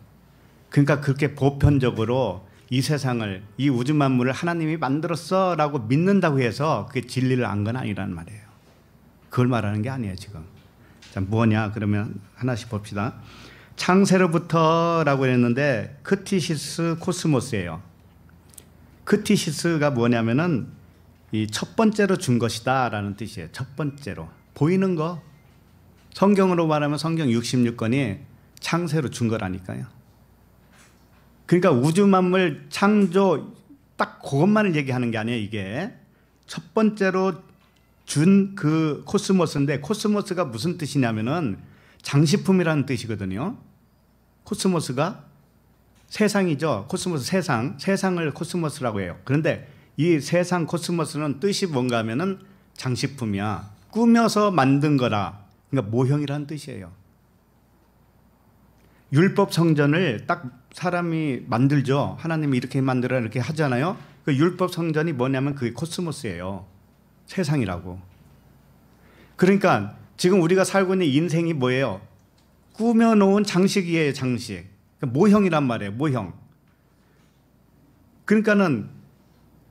그러니까 그렇게 보편적으로 이 세상을 이 우주 만물을 하나님이 만들었어라고 믿는다고 해서 그게 진리를 안 건 아니라는 말이에요. 그걸 말하는 게 아니에요 지금. 자 뭐냐 그러면 하나씩 봅시다. 창세로부터라고 했는데 크티시스 코스모스예요. 크티시스가 뭐냐면은 이 첫 번째로 준 것이다라는 뜻이에요. 첫 번째로 보이는 거. 성경으로 말하면 성경 66권이 창세로 준 거라니까요. 그러니까 우주 만물 창조 딱 그것만을 얘기하는 게 아니에요, 이게. 첫 번째로 준 그 코스모스인데 코스모스가 무슨 뜻이냐면은 장식품이라는 뜻이거든요. 코스모스가 세상이죠. 코스모스 세상. 세상을 코스모스라고 해요. 그런데 이 세상 코스모스는 뜻이 뭔가 하면은 장식품이야. 꾸며서 만든 거라. 그러니까 모형이라는 뜻이에요. 율법 성전을 딱 사람이 만들죠. 하나님이 이렇게 만들어 이렇게 하잖아요. 그 율법 성전이 뭐냐면 그게 코스모스예요. 세상이라고. 그러니까 지금 우리가 살고 있는 인생이 뭐예요? 꾸며놓은 장식이에요, 장식. 그 모형이란 말이에요, 모형. 그러니까는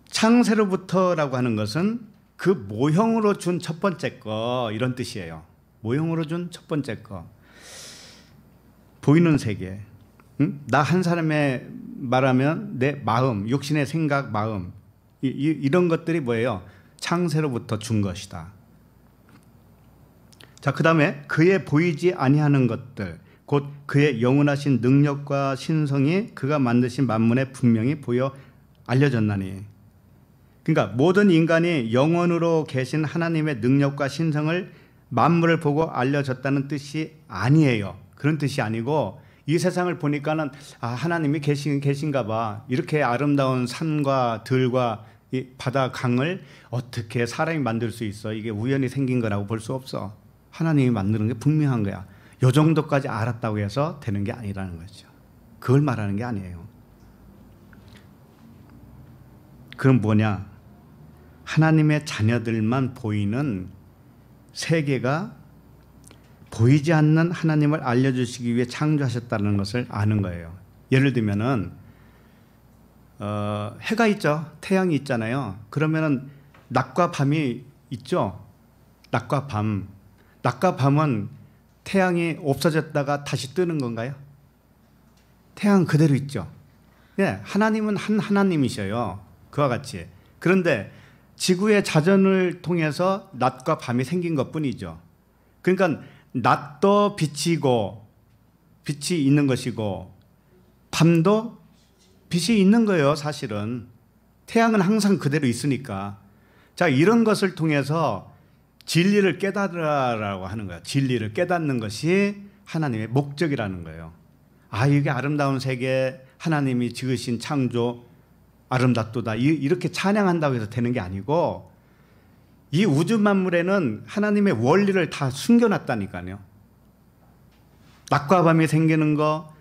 창세로부터라고 하는 것은 그 모형으로 준 첫 번째 거, 이런 뜻이에요. 모형으로 준 첫 번째 거. 보이는 세계. 응? 나한 사람의 말하면 내 마음, 육신의 생각, 마음 이, 이런 것들이 뭐예요? 창세로부터 준 것이다. 자, 그 다음에 그의 보이지 아니하는 것들, 곧 그의 영원하신 능력과 신성이 그가 만드신 만물에 분명히 보여 알려졌나니. 그러니까 모든 인간이 영원으로 계신 하나님의 능력과 신성을 만물을 보고 알려졌다는 뜻이 아니에요. 그런 뜻이 아니고 이 세상을 보니까는 아, 하나님이 계신 계신가 봐. 이렇게 아름다운 산과 들과 이 바다 강을 어떻게 사람이 만들 수 있어? 이게 우연히 생긴 거라고 볼 수 없어. 하나님이 만드는 게 분명한 거야. 요 정도까지 알았다고 해서 되는 게 아니라는 거죠. 그걸 말하는 게 아니에요. 그럼 뭐냐? 하나님의 자녀들만 보이는 세계가 보이지 않는 하나님을 알려주시기 위해 창조하셨다는 것을 아는 거예요. 예를 들면은 어, 해가 있죠. 태양이 있잖아요. 그러면은 낮과 밤이 있죠. 낮과 밤. 낮과 밤은 태양이 없어졌다가 다시 뜨는 건가요? 태양 그대로 있죠. 예, 하나님은 한 하나님이셔요. 그와 같이. 그런데 지구의 자전을 통해서 낮과 밤이 생긴 것 뿐이죠. 그러니까 낮도 빛이고 빛이 있는 것이고 밤도 빛이 있는 거예요, 사실은. 태양은 항상 그대로 있으니까. 자, 이런 것을 통해서 진리를 깨달으라고 하는 거야. 진리를 깨닫는 것이 하나님의 목적이라는 거예요. 아, 이게 아름다운 세계, 하나님이 지으신 창조, 아름답도다. 이렇게 찬양한다고 해서 되는 게 아니고 이 우주 만물에는 하나님의 원리를 다 숨겨놨다니까요. 낮과 밤이 생기는 거,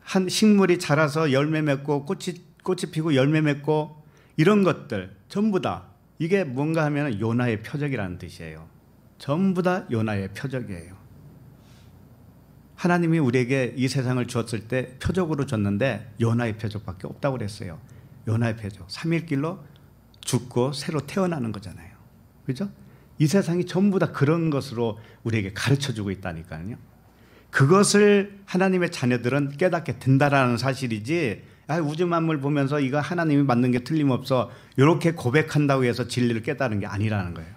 한 식물이 자라서 열매 맺고 꽃이 꽃이 피고 열매 맺고 이런 것들 전부 다 이게 뭔가 하면 요나의 표적이라는 뜻이에요. 전부 다 요나의 표적이에요. 하나님이 우리에게 이 세상을 주었을 때 표적으로 줬는데 요나의 표적밖에 없다고 그랬어요. 요나의 표적. 3일 길로 죽고 새로 태어나는 거잖아요. 그죠? 이 세상이 전부 다 그런 것으로 우리에게 가르쳐 주고 있다니까요. 그것을 하나님의 자녀들은 깨닫게 된다라는 사실이지, 아, 우주 만물 보면서 이거 하나님이 만든 게 틀림없어. 이렇게 고백한다고 해서 진리를 깨달은 게 아니라는 거예요.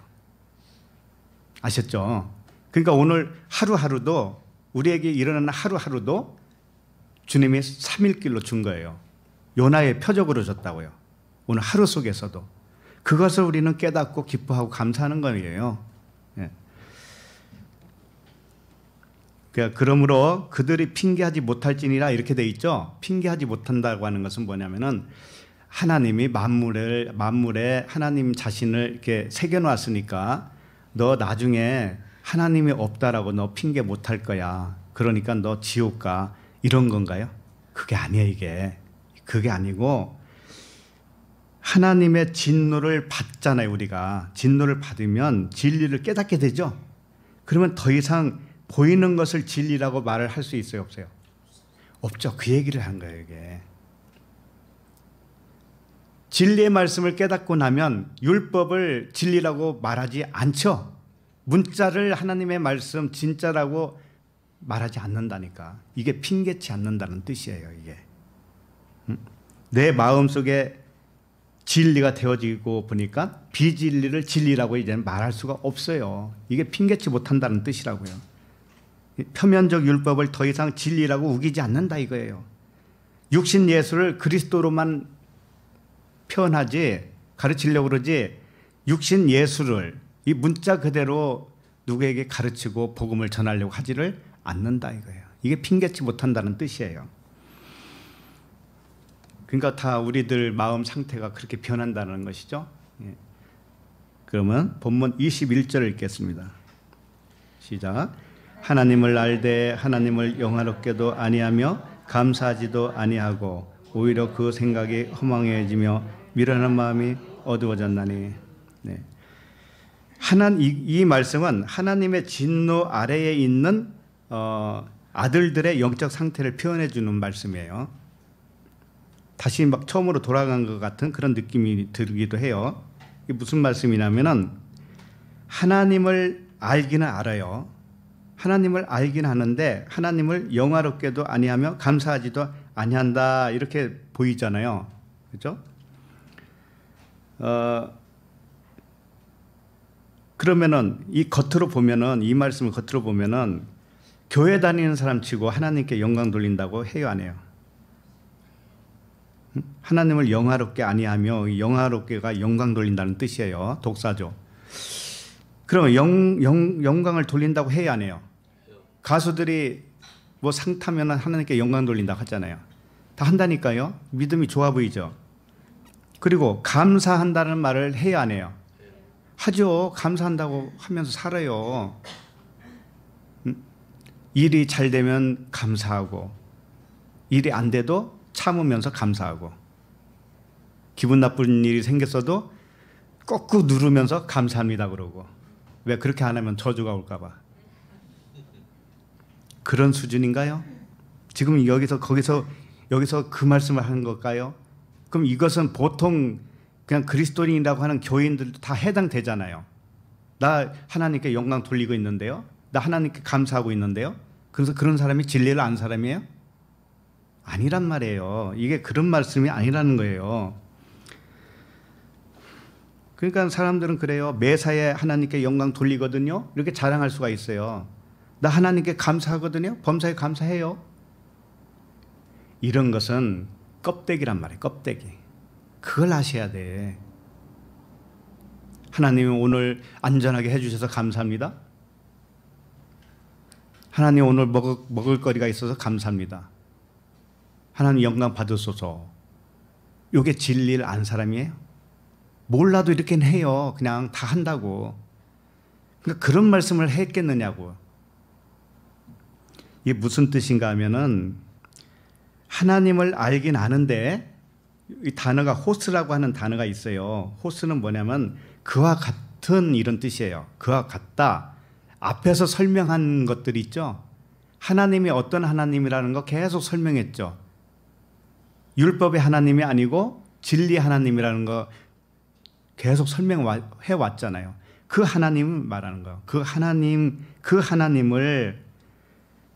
아셨죠? 그러니까 오늘 하루하루도 우리에게 일어나는 하루하루도 주님이 삼일길로 준 거예요. 요나의 표적으로 줬다고요. 오늘 하루 속에서도 그것을 우리는 깨닫고 기뻐하고 감사하는 거예요. 예. 그러니까 그러므로 그들이 핑계하지 못할지니라 이렇게 돼 있죠. 핑계하지 못한다고 하는 것은 뭐냐면은 하나님이 만물을 만물에 하나님 자신을 이렇게 새겨 놨으니까 너 나중에 하나님이 없다라고 너 핑계 못할 거야. 그러니까 너 지옥 가 이런 건가요? 그게 아니에요, 이게. 그게 아니고 하나님의 진노를 받잖아요, 우리가. 진노를 받으면 진리를 깨닫게 되죠. 그러면 더 이상 보이는 것을 진리라고 말을 할 수 있어요, 없어요? 없죠. 그 얘기를 한 거예요, 이게. 진리의 말씀을 깨닫고 나면 율법을 진리라고 말하지 않죠. 문자를 하나님의 말씀 진짜라고 말하지 않는다니까. 이게 핑계치 않는다는 뜻이에요, 이게. 내 마음속에 진리가 되어지고 보니까 비진리를 진리라고 이제는 말할 수가 없어요. 이게 핑계치 못한다는 뜻이라고요. 표면적 율법을 더 이상 진리라고 우기지 않는다 이거예요. 육신 예수를 그리스도로만 표현하지 가르치려고 그러지 육신 예수를 이 문자 그대로 누구에게 가르치고 복음을 전하려고 하지를 않는다 이거예요. 이게 핑계치 못한다는 뜻이에요. 그러니까 다 우리들 마음 상태가 그렇게 변한다는 것이죠. 예. 그러면 본문 21절을 읽겠습니다. 시작. 하나님을 알되 하나님을 영화롭게도 아니하며 감사하지도 아니하고 오히려 그 생각이 허망해지며 미련한 마음이 어두워졌나니. 네. 하나 이, 이, 말씀은 하나님의 진노 아래에 있는 어, 아들들의 영적 상태를 표현해 주는 말씀이에요. 다시 막 처음으로 돌아간 것 같은 그런 느낌이 들기도 해요. 이게 무슨 말씀이냐면은 하나님을 알기는 알아요. 하나님을 알긴 하는데 하나님을 영화롭게도 아니하며 감사하지도 아니한다 이렇게 보이잖아요. 그렇죠? 어, 그러면은 이 겉으로 보면은 이 말씀을 겉으로 보면은 교회 다니는 사람치고 하나님께 영광 돌린다고 해요 안 해요? 하나님을 영화롭게 아니하며 영화롭게가 영광 돌린다는 뜻이에요. 독사죠. 그러면 영, 영, 영광을 돌린다고 해야 안 해요? 가수들이 뭐 상 타면 하나님께 영광 돌린다 하잖아요. 다 한다니까요. 믿음이 좋아 보이죠. 그리고 감사한다는 말을 해야 안 해요? 하죠. 감사한다고 하면서 살아요. 음? 일이 잘 되면 감사하고 일이 안 돼도 참으면서 감사하고 기분 나쁜 일이 생겼어도 꾹꾹 누르면서 감사합니다 그러고 왜 그렇게 안 하면 저주가 올까봐 그런 수준인가요? 지금 여기서 거기서 여기서 그 말씀을 하는 걸까요? 그럼 이것은 보통 그냥 그리스도인이라고 하는 교인들도 다 해당되잖아요. 나 하나님께 영광 돌리고 있는데요. 나 하나님께 감사하고 있는데요. 그래서 그런 사람이 진리를 안 사람이에요? 아니란 말이에요. 이게 그런 말씀이 아니라는 거예요. 그러니까 사람들은 그래요. 매사에 하나님께 영광 돌리거든요. 이렇게 자랑할 수가 있어요. 나 하나님께 감사하거든요. 범사에 감사해요. 이런 것은 껍데기란 말이에요. 껍데기. 그걸 아셔야 돼. 하나님 오늘 안전하게 해주셔서 감사합니다. 하나님 오늘 먹을, 먹을 거리가 있어서 감사합니다. 하나님 영광 받으소서. 요게 진리를 안 사람이에요? 몰라도 이렇게 해요. 그냥 다 한다고. 그러니까 그런 말씀을 했겠느냐고. 이게 무슨 뜻인가 하면은 하나님을 알긴 아는데 이 단어가 호스라고 하는 단어가 있어요. 호스는 뭐냐면 그와 같은 이런 뜻이에요. 그와 같다. 앞에서 설명한 것들 있죠. 하나님이 어떤 하나님이라는 거 계속 설명했죠. 율법의 하나님이 아니고 진리 의 하나님이라는 거 계속 설명해 왔잖아요. 그 하나님 말하는 거예요. 그 하나님, 그 하나님을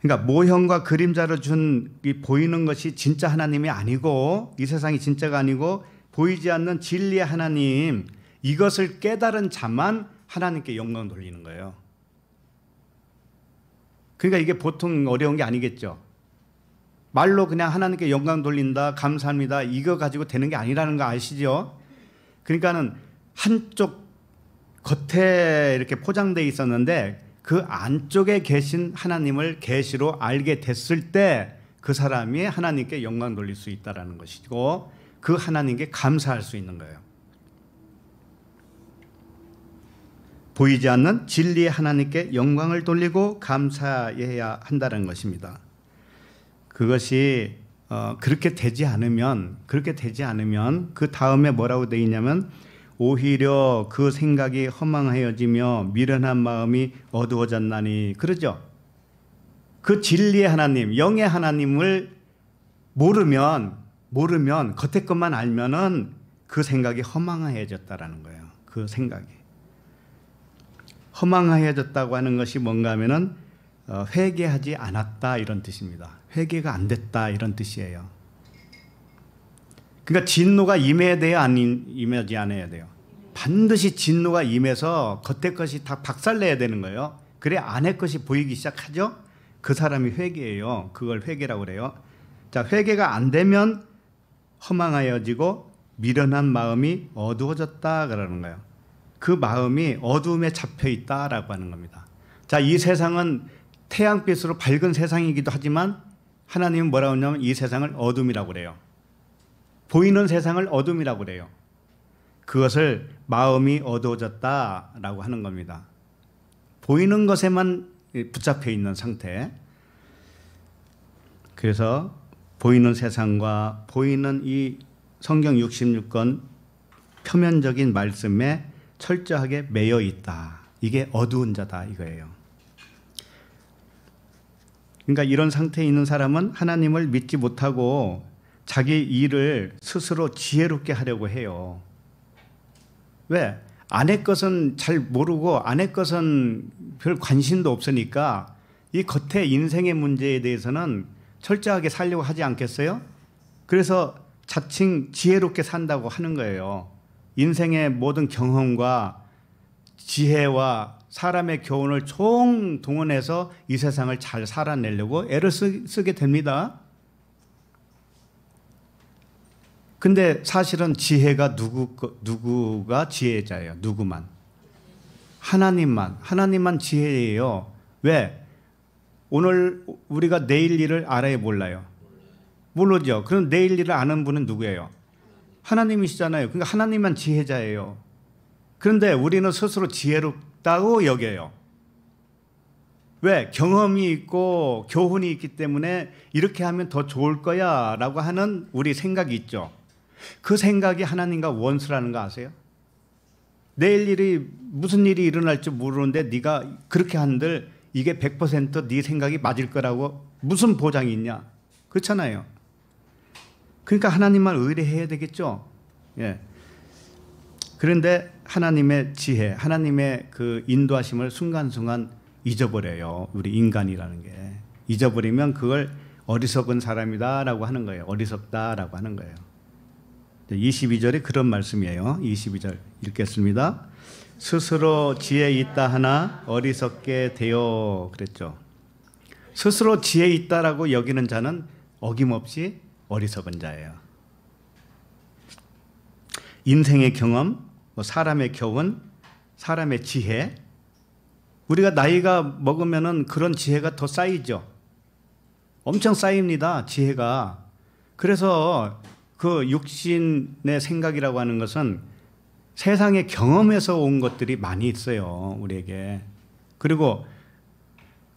그러니까 모형과 그림자로 준 보이는 것이 진짜 하나님이 아니고 이 세상이 진짜가 아니고 보이지 않는 진리의 하나님 이것을 깨달은 자만 하나님께 영광 돌리는 거예요. 그러니까 이게 보통 어려운 게 아니겠죠. 말로 그냥 하나님께 영광 돌린다, 감사합니다, 이거 가지고 되는 게 아니라는 거 아시죠? 그러니까는 한쪽 겉에 이렇게 포장돼 있었는데 그 안쪽에 계신 하나님을 계시로 알게 됐을 때 그 사람이 하나님께 영광 돌릴 수 있다라는 것이고 그 하나님께 감사할 수 있는 거예요. 보이지 않는 진리의 하나님께 영광을 돌리고 감사해야 한다는 것입니다. 그것이 어, 그렇게 되지 않으면 그렇게 되지 않으면 그 다음에 뭐라고 돼 있냐면 오히려 그 생각이 허망하여지며 미련한 마음이 어두워졌나니 그러죠. 그 진리의 하나님, 영의 하나님을 모르면 모르면 겉에 것만 알면은 그 생각이 허망하졌다라는 거예요. 그 생각이 허망하졌다고 하는 것이 뭔가 하면은 어, 회개하지 않았다 이런 뜻입니다. 회개가 안 됐다 이런 뜻이에요. 그러니까 진노가 임해야 돼요, 임하지 않아야 돼요. 반드시 진노가 임해서 겉에 것이 다 박살내야 되는 거예요. 그래 안의 것이 보이기 시작하죠. 그 사람이 회개예요. 그걸 회개라고 그래요. 자, 회개가 안 되면 허망하여지고 미련한 마음이 어두워졌다 그러는 거예요. 그 마음이 어두에 잡혀 있다라고 하는 겁니다. 자, 이 세상은 태양빛으로 밝은 세상이기도 하지만 하나님은 뭐라고 하냐면 이 세상을 어둠이라고 그래요. 보이는 세상을 어둠이라고 그래요. 그것을 마음이 어두워졌다라고 하는 겁니다. 보이는 것에만 붙잡혀 있는 상태. 그래서 보이는 세상과 보이는 이 성경 66권 표면적인 말씀에 철저하게 매여 있다. 이게 어두운 자다 이거예요. 그러니까 이런 상태에 있는 사람은 하나님을 믿지 못하고 자기 일을 스스로 지혜롭게 하려고 해요. 왜? 아내 것은 잘 모르고 아내 것은 별 관심도 없으니까 이 겉에 인생의 문제에 대해서는 철저하게 살려고 하지 않겠어요? 그래서 자칭 지혜롭게 산다고 하는 거예요. 인생의 모든 경험과 지혜와 사람의 교훈을 총 동원해서 이 세상을 잘 살아내려고 애를 쓰, 게 됩니다. 근데 사실은 지혜가 누구, 누구가 지혜자예요? 누구만? 하나님만. 하나님만 지혜예요. 왜? 오늘 우리가 내일 일을 알아야 몰라요. 모르죠. 그럼 내일 일을 아는 분은 누구예요? 하나님이시잖아요. 그러니까 하나님만 지혜자예요. 그런데 우리는 스스로 지혜롭 같다고 여겨요. 왜? 경험이 있고 교훈이 있기 때문에 이렇게 하면 더 좋을 거야 라고 하는 우리 생각이 있죠. 그 생각이 하나님과 원수라는 거 아세요? 내일 일이 무슨 일이 일어날지 모르는데 네가 그렇게 한들 이게 100%네 생각이 맞을 거라고 무슨 보장이 있냐? 그렇잖아요. 그러니까 하나님만 의뢰해야 되겠죠. 예. 그런데 하나님의 지혜, 하나님의 그 인도하심을 순간순간 잊어버려요. 우리 인간이라는 게. 잊어버리면 그걸 어리석은 사람이다라고 하는 거예요. 어리석다라고 하는 거예요. 2 2절이 그런 말씀이에요. 22절 읽겠습니다. 스스로 지혜 있다 하나 어리석게 되어 그랬죠. 스스로 지혜 있다라고 여기는 자는 어김없이 어리석은 자예요. 인생의 경험, 뭐 사람의 교훈, 사람의 지혜. 우리가 나이가 먹으면은 그런 지혜가 더 쌓이죠. 엄청 쌓입니다. 지혜가. 그래서 그 육신의 생각이라고 하는 것은 세상의 경험에서 온 것들이 많이 있어요. 우리에게. 그리고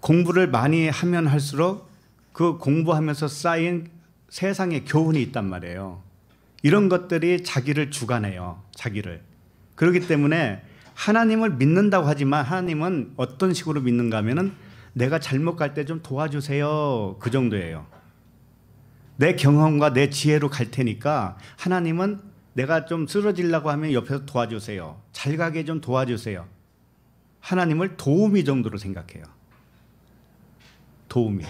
공부를 많이 하면 할수록 그 공부하면서 쌓인 세상의 교훈이 있단 말이에요. 이런 것들이 자기를 주관해요. 자기를. 그렇기 때문에 하나님을 믿는다고 하지만 하나님은 어떤 식으로 믿는가 하면은 내가 잘못 갈 때 좀 도와주세요. 그 정도예요. 내 경험과 내 지혜로 갈 테니까 하나님은 내가 좀 쓰러지려고 하면 옆에서 도와주세요. 잘 가게 좀 도와주세요. 하나님을 도우미 정도로 생각해요. 도우미.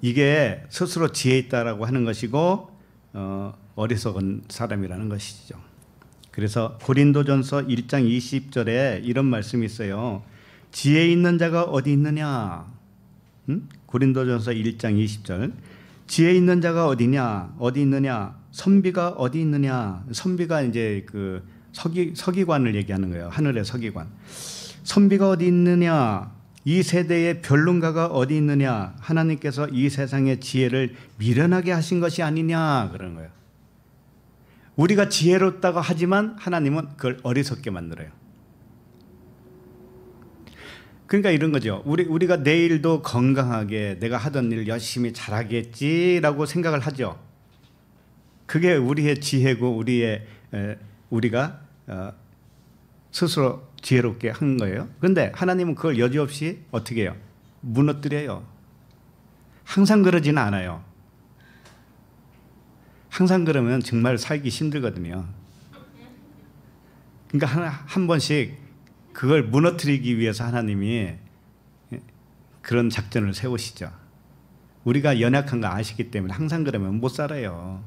이게 스스로 지혜 있다라고 하는 것이고 어, 어리석은 사람이라는 것이죠. 그래서 고린도전서 1장 20절에 이런 말씀이 있어요. 지혜 있는 자가 어디 있느냐? 음? 고린도전서 1장 20절. 지혜 있는 자가 어디냐? 어디 있느냐? 선비가 어디 있느냐? 선비가 이제 그 서기 서기관을 얘기하는 거예요. 하늘의 서기관. 선비가 어디 있느냐? 이 세대의 변론가가 어디 있느냐? 하나님께서 이 세상의 지혜를 미련하게 하신 것이 아니냐? 그런 거예요. 우리가 지혜롭다고 하지만 하나님은 그걸 어리석게 만들어요. 그러니까 이런 거죠. 우리, 우리가 내일도 건강하게 내가 하던 일 열심히 잘하겠지라고 생각을 하죠. 그게 우리의 지혜고 우리의, 에, 우리가 어, 스스로 지혜롭게 한 거예요. 그런데 하나님은 그걸 여지없이 어떻게 해요? 무너뜨려요. 항상 그러지는 않아요. 항상 그러면 정말 살기 힘들거든요. 그러니까 한, 한 번씩 그걸 무너뜨리기 위해서 하나님이 그런 작전을 세우시죠. 우리가 연약한 거 아시기 때문에 항상 그러면 못 살아요.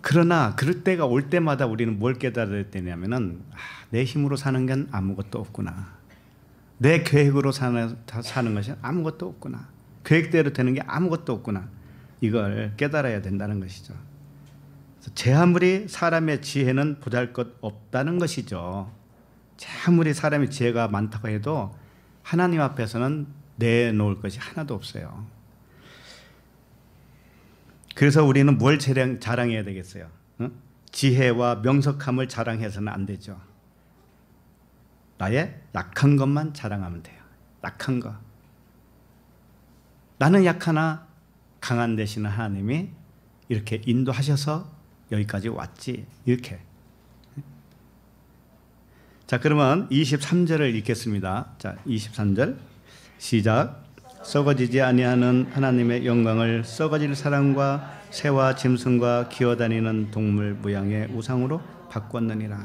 그러나 그럴 때가 올 때마다 우리는 뭘 깨달아야 되냐면은 아, 내 힘으로 사는 건 아무것도 없구나. 내 계획으로 사는, 사는 것이 아무것도 없구나. 계획대로 되는 게 아무것도 없구나. 이걸 깨달아야 된다는 것이죠. 제 아무리 사람의 지혜는 보잘 것 없다는 것이죠. 제 아무리 사람의 지혜가 많다고 해도 하나님 앞에서는 내놓을 것이 하나도 없어요. 그래서 우리는 뭘 자랑, 자랑해야 되겠어요? 응? 지혜와 명석함을 자랑해서는 안 되죠. 나의 약한 것만 자랑하면 돼요. 약한 거. 나는 약하나 강한 대신 는 하나님이 이렇게 인도하셔서 여기까지 왔지. 이렇게. 자, 그러면 23절을 읽겠습니다. 자, 23절. 시작. 썩어지지 아니하는 하나님의 영광을 썩어질 사랑과 새와 짐승과 기어다니는 동물 모양의 우상으로 바꿨느니라.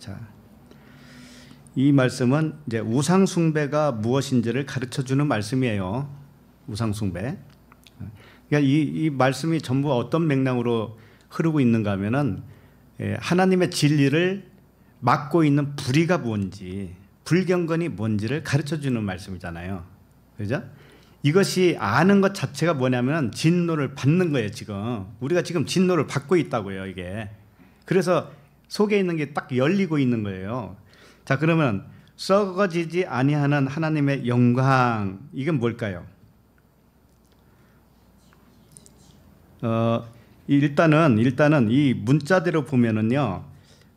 자. 이 말씀은 이제 우상 숭배가 무엇인지를 가르쳐 주는 말씀이에요. 우상 숭배. 그러니까 이, 이 말씀이 전부 어떤 맥락으로 흐르고 있는가 하면은 예, 하나님의 진리를 막고 있는 불의가 뭔지 불경건이 뭔지를 가르쳐 주는 말씀이잖아요. 그죠? 이것이 아는 것 자체가 뭐냐면 진노를 받는 거예요, 지금. 우리가 지금 진노를 받고 있다고요, 이게. 그래서 속에 있는 게 딱 열리고 있는 거예요. 자, 그러면 썩어지지 아니하는 하나님의 영광 이게 뭘까요? 어, 일단은 일단은 이 문자대로 보면은요.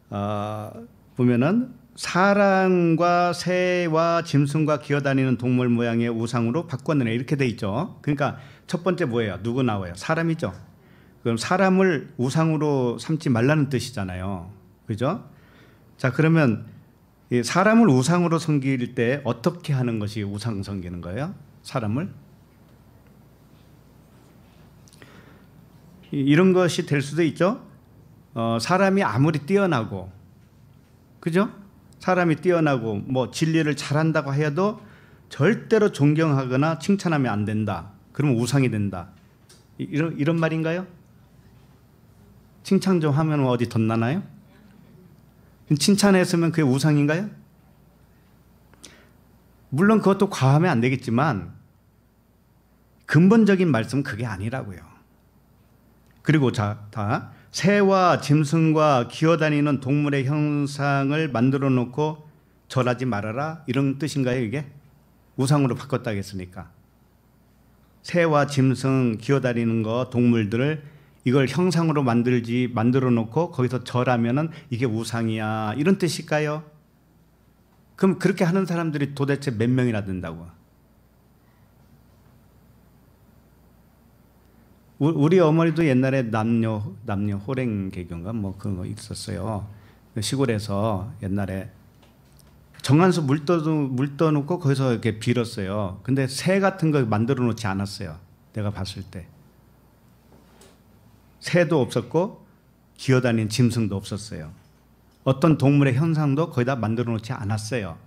어, 보면은 사람과 새와 짐승과 기어다니는 동물 모양의 우상으로 바꿨느냐 이렇게 돼 있죠. 그러니까 첫 번째 뭐예요? 누구 나와요? 사람이죠. 그럼 사람을 우상으로 삼지 말라는 뜻이잖아요. 그죠? 자 그러면 사람을 우상으로 섬길 때 어떻게 하는 것이 우상 섬기는 거예요? 사람을 이런 것이 될 수도 있죠. 어, 사람이 아무리 뛰어나고 그죠? 사람이 뛰어나고 뭐 진리를 잘한다고 해도 절대로 존경하거나 칭찬하면 안 된다. 그러면 우상이 된다. 이런 이런 말인가요? 칭찬 좀 하면 어디 덧나나요? 칭찬했으면 그게 우상인가요? 물론 그것도 과하면 안 되겠지만 근본적인 말씀은 그게 아니라고요. 그리고 자, 다 새와 짐승과 기어다니는 동물의 형상을 만들어 놓고 절하지 말아라 이런 뜻인가요 이게? 우상으로 바꿨다 했으니까 새와 짐승 기어다니는 거 동물들을 이걸 형상으로 만들지 만들어 놓고 거기서 절하면은 이게 우상이야 이런 뜻일까요? 그럼 그렇게 하는 사람들이 도대체 몇 명이나 된다고? 우리 어머니도 옛날에 남녀 남녀 호랭 개경인가뭐 그런 거 있었어요. 그 시골에서 옛날에 정한수 물 떠, 물 떠놓고 거기서 이렇게 빌었어요. 근데 새 같은 거 만들어 놓지 않았어요. 내가 봤을 때. 새도 없었고 기어다니는 짐승도 없었어요. 어떤 동물의 현상도 거의 다 만들어 놓지 않았어요.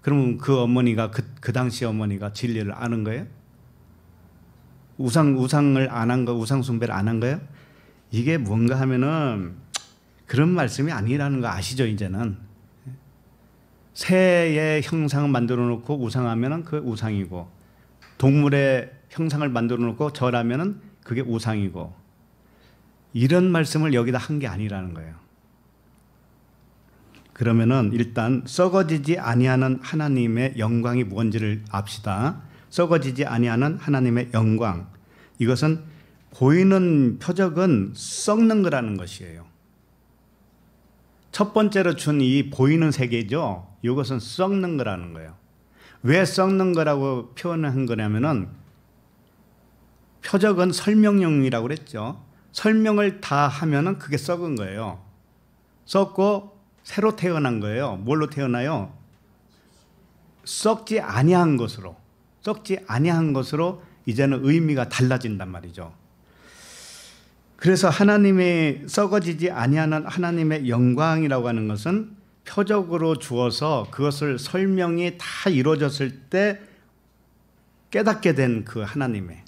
그러면 그 어머니가 그, 그 당시 어머니가 진리를 아는 거예요? 우상 우상을 안 한 거, 우상 숭배를 안 한 거예요? 이게 뭔가 하면은 그런 말씀이 아니라는 거 아시죠 이제는 새의 형상을 만들어 놓고 우상하면은 그 우상이고 동물의 형상을 만들어 놓고 절하면은 그게 우상이고 이런 말씀을 여기다 한 게 아니라는 거예요. 그러면은 일단 썩어지지 아니하는 하나님의 영광이 뭔지를 압시다. 썩어지지 아니하는 하나님의 영광. 이것은 보이는 표적은 썩는 거라는 것이에요. 첫 번째로 준 이 보이는 세계죠. 이것은 썩는 거라는 거예요. 왜 썩는 거라고 표현한 거냐면은 표적은 설명용이라고 그랬죠. 설명을 다 하면은 그게 썩은 거예요. 썩고 새로 태어난 거예요. 뭘로 태어나요? 썩지 아니한 것으로. 썩지 아니한 것으로 이제는 의미가 달라진단 말이죠. 그래서 하나님의 썩어지지 아니하는 하나님의 영광이라고 하는 것은 표적으로 주어서 그것을 설명이 다 이루어졌을 때 깨닫게 된 그 하나님의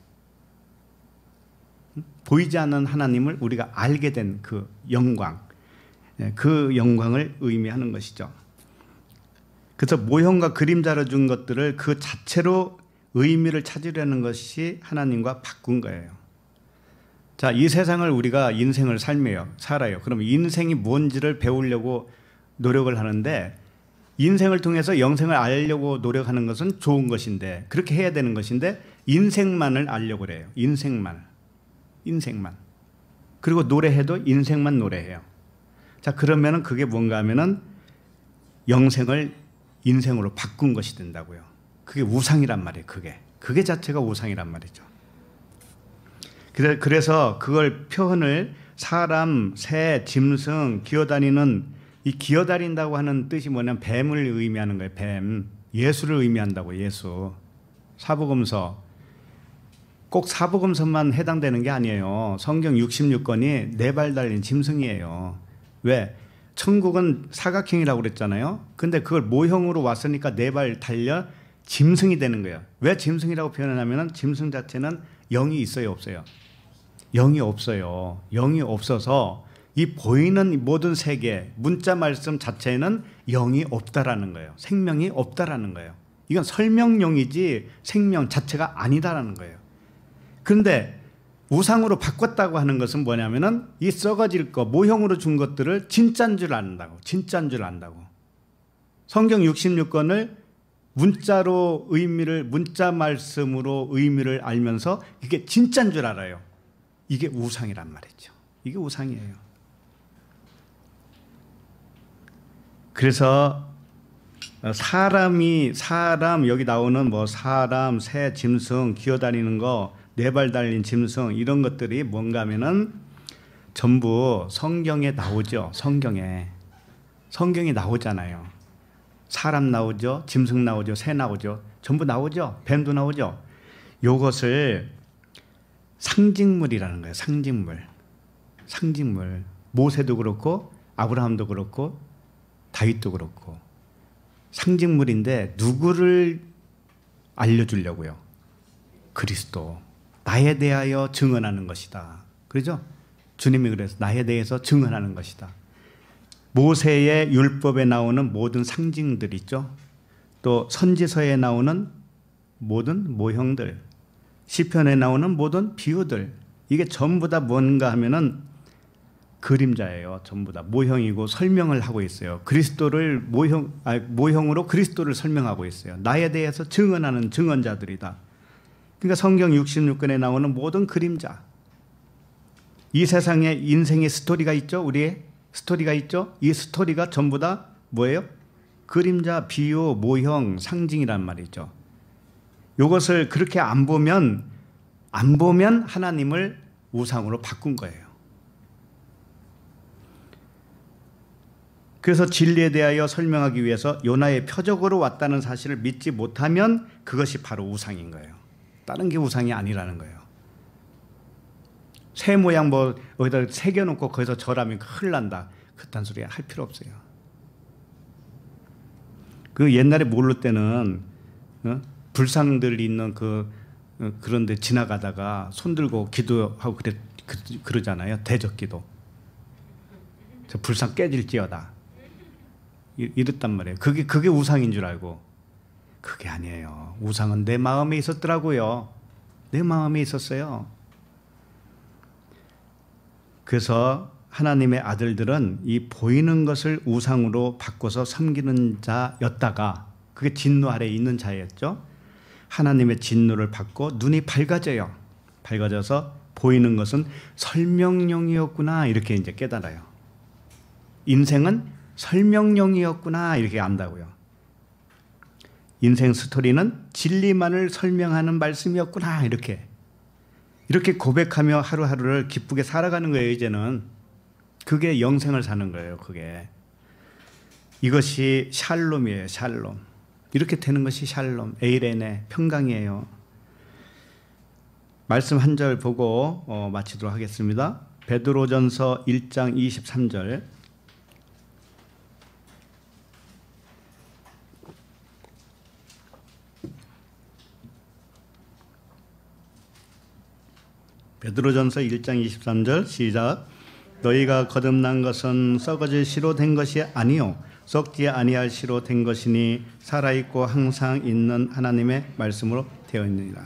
보이지 않는 하나님을 우리가 알게 된 그 영광 예, 그 영광을 의미하는 것이죠. 그래서 모형과 그림자로 준 것들을 그 자체로 의미를 찾으려는 것이 하나님과 바꾼 거예요. 자, 이 세상을 우리가 인생을 살며 살아요. 그럼 인생이 뭔지를 배우려고 노력을 하는데 인생을 통해서 영생을 알려고 노력하는 것은 좋은 것인데 그렇게 해야 되는 것인데 인생만을 알려고 그래요. 인생만. 인생만. 그리고 노래해도 인생만 노래해요. 자, 그러면은 그게 뭔가 하면은 영생을 인생으로 바꾼 것이 된다고요. 그게 우상이란 말이에요. 그게. 그게 자체가 우상이란 말이죠. 그래서 그걸 표현을 사람, 새, 짐승, 기어다니는 이 기어다닌다고 하는 뜻이 뭐냐면 뱀을 의미하는 거예요. 뱀. 예수를 의미한다고 예수. 사복음서. 꼭 사복음서만 해당되는 게 아니에요. 성경 66권이 네 발 달린 짐승이에요. 왜? 천국은 사각형이라고 그랬잖아요. 근데 그걸 모형으로 왔으니까 네 발 달려 짐승이 되는 거예요. 왜 짐승이라고 표현하냐면 짐승 자체는 영이 있어요, 없어요? 영이 없어요. 영이 없어서 이 보이는 모든 세계, 문자 말씀 자체에는 영이 없다라는 거예요. 생명이 없다라는 거예요. 이건 설명용이지 생명 자체가 아니다라는 거예요. 그런데 우상으로 바꿨다고 하는 것은 뭐냐면은 이 썩어질 거, 모형으로 준 것들을 진짠 줄 안다고. 진짠 줄 안다고. 성경 66권을 문자로 의미를 문자 말씀으로 의미를 알면서 이게 진짜인 줄 알아요. 이게 우상이란 말이죠. 이게 우상이에요. 그래서 어, 사람이 사람 여기 나오는 뭐 사람, 새, 짐승 기어다니는 거, 네 발 달린 짐승 이런 것들이 뭔가면은 전부 성경에 나오죠. 성경에 성경이 나오잖아요. 사람 나오죠. 짐승 나오죠. 새 나오죠. 전부 나오죠. 뱀도 나오죠. 요것을 상징물이라는 거예요. 상징물. 상징물. 모세도 그렇고 아브라함도 그렇고 다윗도 그렇고 상징물인데 누구를 알려주려고요? 그리스도. 나에 대하여 증언하는 것이다. 그렇죠? 주님이 그래서 나에 대해서 증언하는 것이다. 모세의 율법에 나오는 모든 상징들 있죠. 또 선지서에 나오는 모든 모형들, 시편에 나오는 모든 비유들 이게 전부 다 뭔가 하면은 그림자예요. 전부 다 모형이고 설명을 하고 있어요. 그리스도를 모형 아니, 모형으로 그리스도를 설명하고 있어요. 나에 대해서 증언하는 증언자들이다. 그러니까 성경 66권에 나오는 모든 그림자. 이 세상에 인생의 스토리가 있죠. 우리의 스토리가 있죠. 이 스토리가 전부 다 뭐예요? 그림자, 비유, 모형, 상징이란 말이죠. 이것을 그렇게 안 보면 안 보면 하나님을 우상으로 바꾼 거예요. 그래서 진리에 대하여 설명하기 위해서 요나의 표적으로 왔다는 사실을 믿지 못하면 그것이 바로 우상인 거예요. 다른 게 우상이 아니라는 거예요. 새 모양 뭐 어디다 새겨놓고 거기서 절하면 큰일 난다. 그딴 소리 할 필요 없어요. 그 옛날에 모를 때는 어? 불상들 있는 그 어, 그런데 지나가다가 손 들고 기도하고 그래 그, 러잖아요 대적기도. 저 불상 깨질지어다. 이랬단 말이에요. 그게 그게 우상인 줄 알고 그게 아니에요. 우상은 내 마음에 있었더라고요. 내 마음에 있었어요. 그래서 하나님의 아들들은 이 보이는 것을 우상으로 바꿔서 섬기는 자였다가 그게 진노 아래 에 있는 자였죠. 하나님의 진노를 받고 눈이 밝아져요. 밝아져서 보이는 것은 설명용이었구나 이렇게 이제 깨달아요. 인생은 설명용이었구나 이렇게 안다고요. 인생 스토리는 진리만을 설명하는 말씀이었구나 이렇게 이렇게 고백하며 하루하루를 기쁘게 살아가는 거예요, 이제는. 그게 영생을 사는 거예요, 그게. 이것이 샬롬이에요, 샬롬. 이렇게 되는 것이 샬롬, 에이렌의 평강이에요. 말씀 한 절 보고 어, 마치도록 하겠습니다. 베드로전서 1장 23절 베드로전서 1장 23절 시작 너희가 거듭난 것은 썩어질 시로 된 것이 아니요 썩지 아니할 시로 된 것이니 살아 있고 항상 있는 하나님의 말씀으로 되었느니라.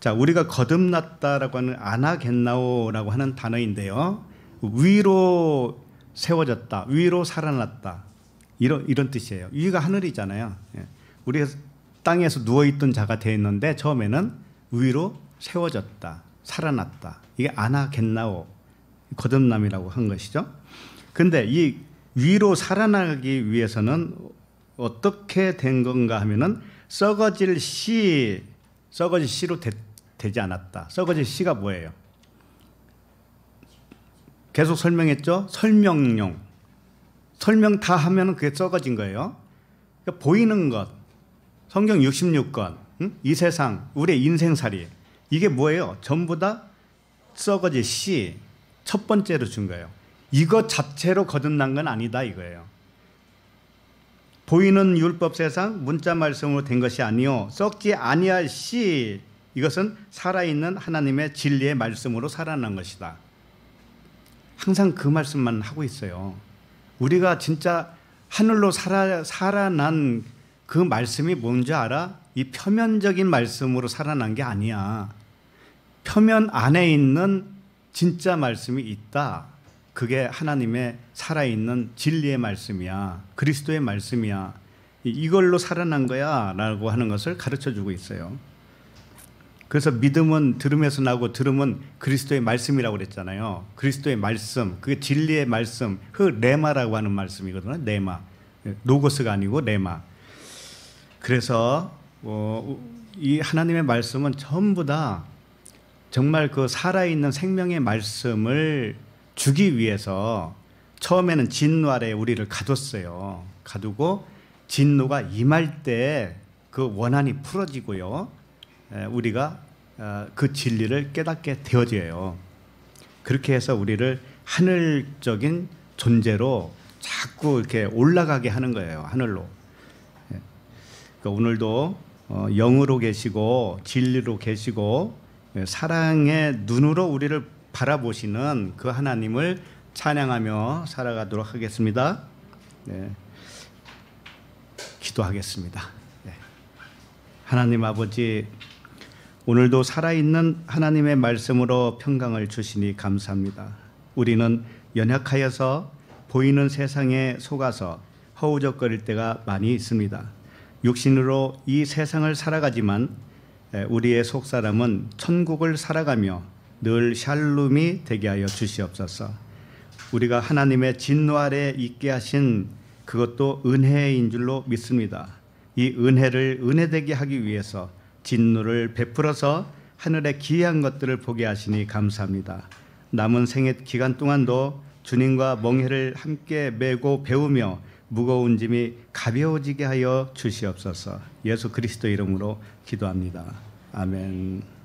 자, 우리가 거듭났다라고 하는 아나겟나오라고 하는 단어인데요. 위로 세워졌다, 위로 살아났다 이런 이런 뜻이에요. 위가 하늘이잖아요. 예. 우리가 땅에서 누워 있던 자가 되었는데 처음에는 위로 세워졌다. 살아났다. 이게 아나겟나오 거듭남이라고 한 것이죠. 근데 이 위로 살아나기 위해서는 어떻게 된 건가 하면은 썩어질 씨, 썩어질 씨로 되, 지 않았다. 썩어질 씨가 뭐예요? 계속 설명했죠. 설명용. 설명 다 하면은 그게 썩어진 거예요. 그러니까 보이는 것, 성경 66권, 응? 이 세상, 우리의 인생살이. 이게 뭐예요? 전부 다 썩어지 씨첫 번째로 준 거예요. 이것 자체로 거듭난 건 아니다 이거예요. 보이는 율법 세상 문자 말씀으로 된 것이 아니요 썩지 아니할 씨 이것은 살아있는 하나님의 진리의 말씀으로 살아난 것이다. 항상 그 말씀만 하고 있어요. 우리가 진짜 하늘로 살아, 살아난 그 말씀이 뭔지 알아? 이 표면적인 말씀으로 살아난 게 아니야. 표면 안에 있는 진짜 말씀이 있다. 그게 하나님의 살아있는 진리의 말씀이야. 그리스도의 말씀이야. 이걸로 살아난 거야. 라고 하는 것을 가르쳐 주고 있어요. 그래서 믿음은 들음에서 나고 들음은 그리스도의 말씀이라고 그랬잖아요. 그리스도의 말씀, 그게 진리의 말씀, 그 레마라고 하는 말씀이거든요. 레마. 로고스가 아니고 레마. 그래서 어, 이 하나님의 말씀은 전부 다 정말 그 살아있는 생명의 말씀을 주기 위해서 처음에는 진노 아래 우리를 가뒀어요. 가두고 진노가 임할 때 그 원한이 풀어지고요. 우리가 어, 그 진리를 깨닫게 되어져요. 그렇게 해서 우리를 하늘적인 존재로 자꾸 이렇게 올라가게 하는 거예요. 하늘로. 예. 그러니까 오늘도 어, 영으로 계시고 진리로 계시고 예, 사랑의 눈으로 우리를 바라보시는 그 하나님을 찬양하며 살아가도록 하겠습니다. 네. 기도하겠습니다. 네. 하나님 아버지, 오늘도 살아있는 하나님의 말씀으로 평강을 주시니 감사합니다. 우리는 연약하여서 보이는 세상에 속아서 허우적거릴 때가 많이 있습니다. 육신으로 이 세상을 살아가지만 우리의 속사람은 천국을 살아가며 늘 샬룸이 되게 하여 주시옵소서. 우리가 하나님의 진노 아래 있게 하신 그것도 은혜인 줄로 믿습니다. 이 은혜를 은혜되게 하기 위해서 진노를 베풀어서 하늘의 기이한 것들을 보게 하시니 감사합니다. 남은 생애 기간 동안도 주님과 멍해를 함께 메고 배우며 무거운 짐이 가벼워지게 하여 주시옵소서. 예수 그리스도 이름으로 기도합니다. 아멘.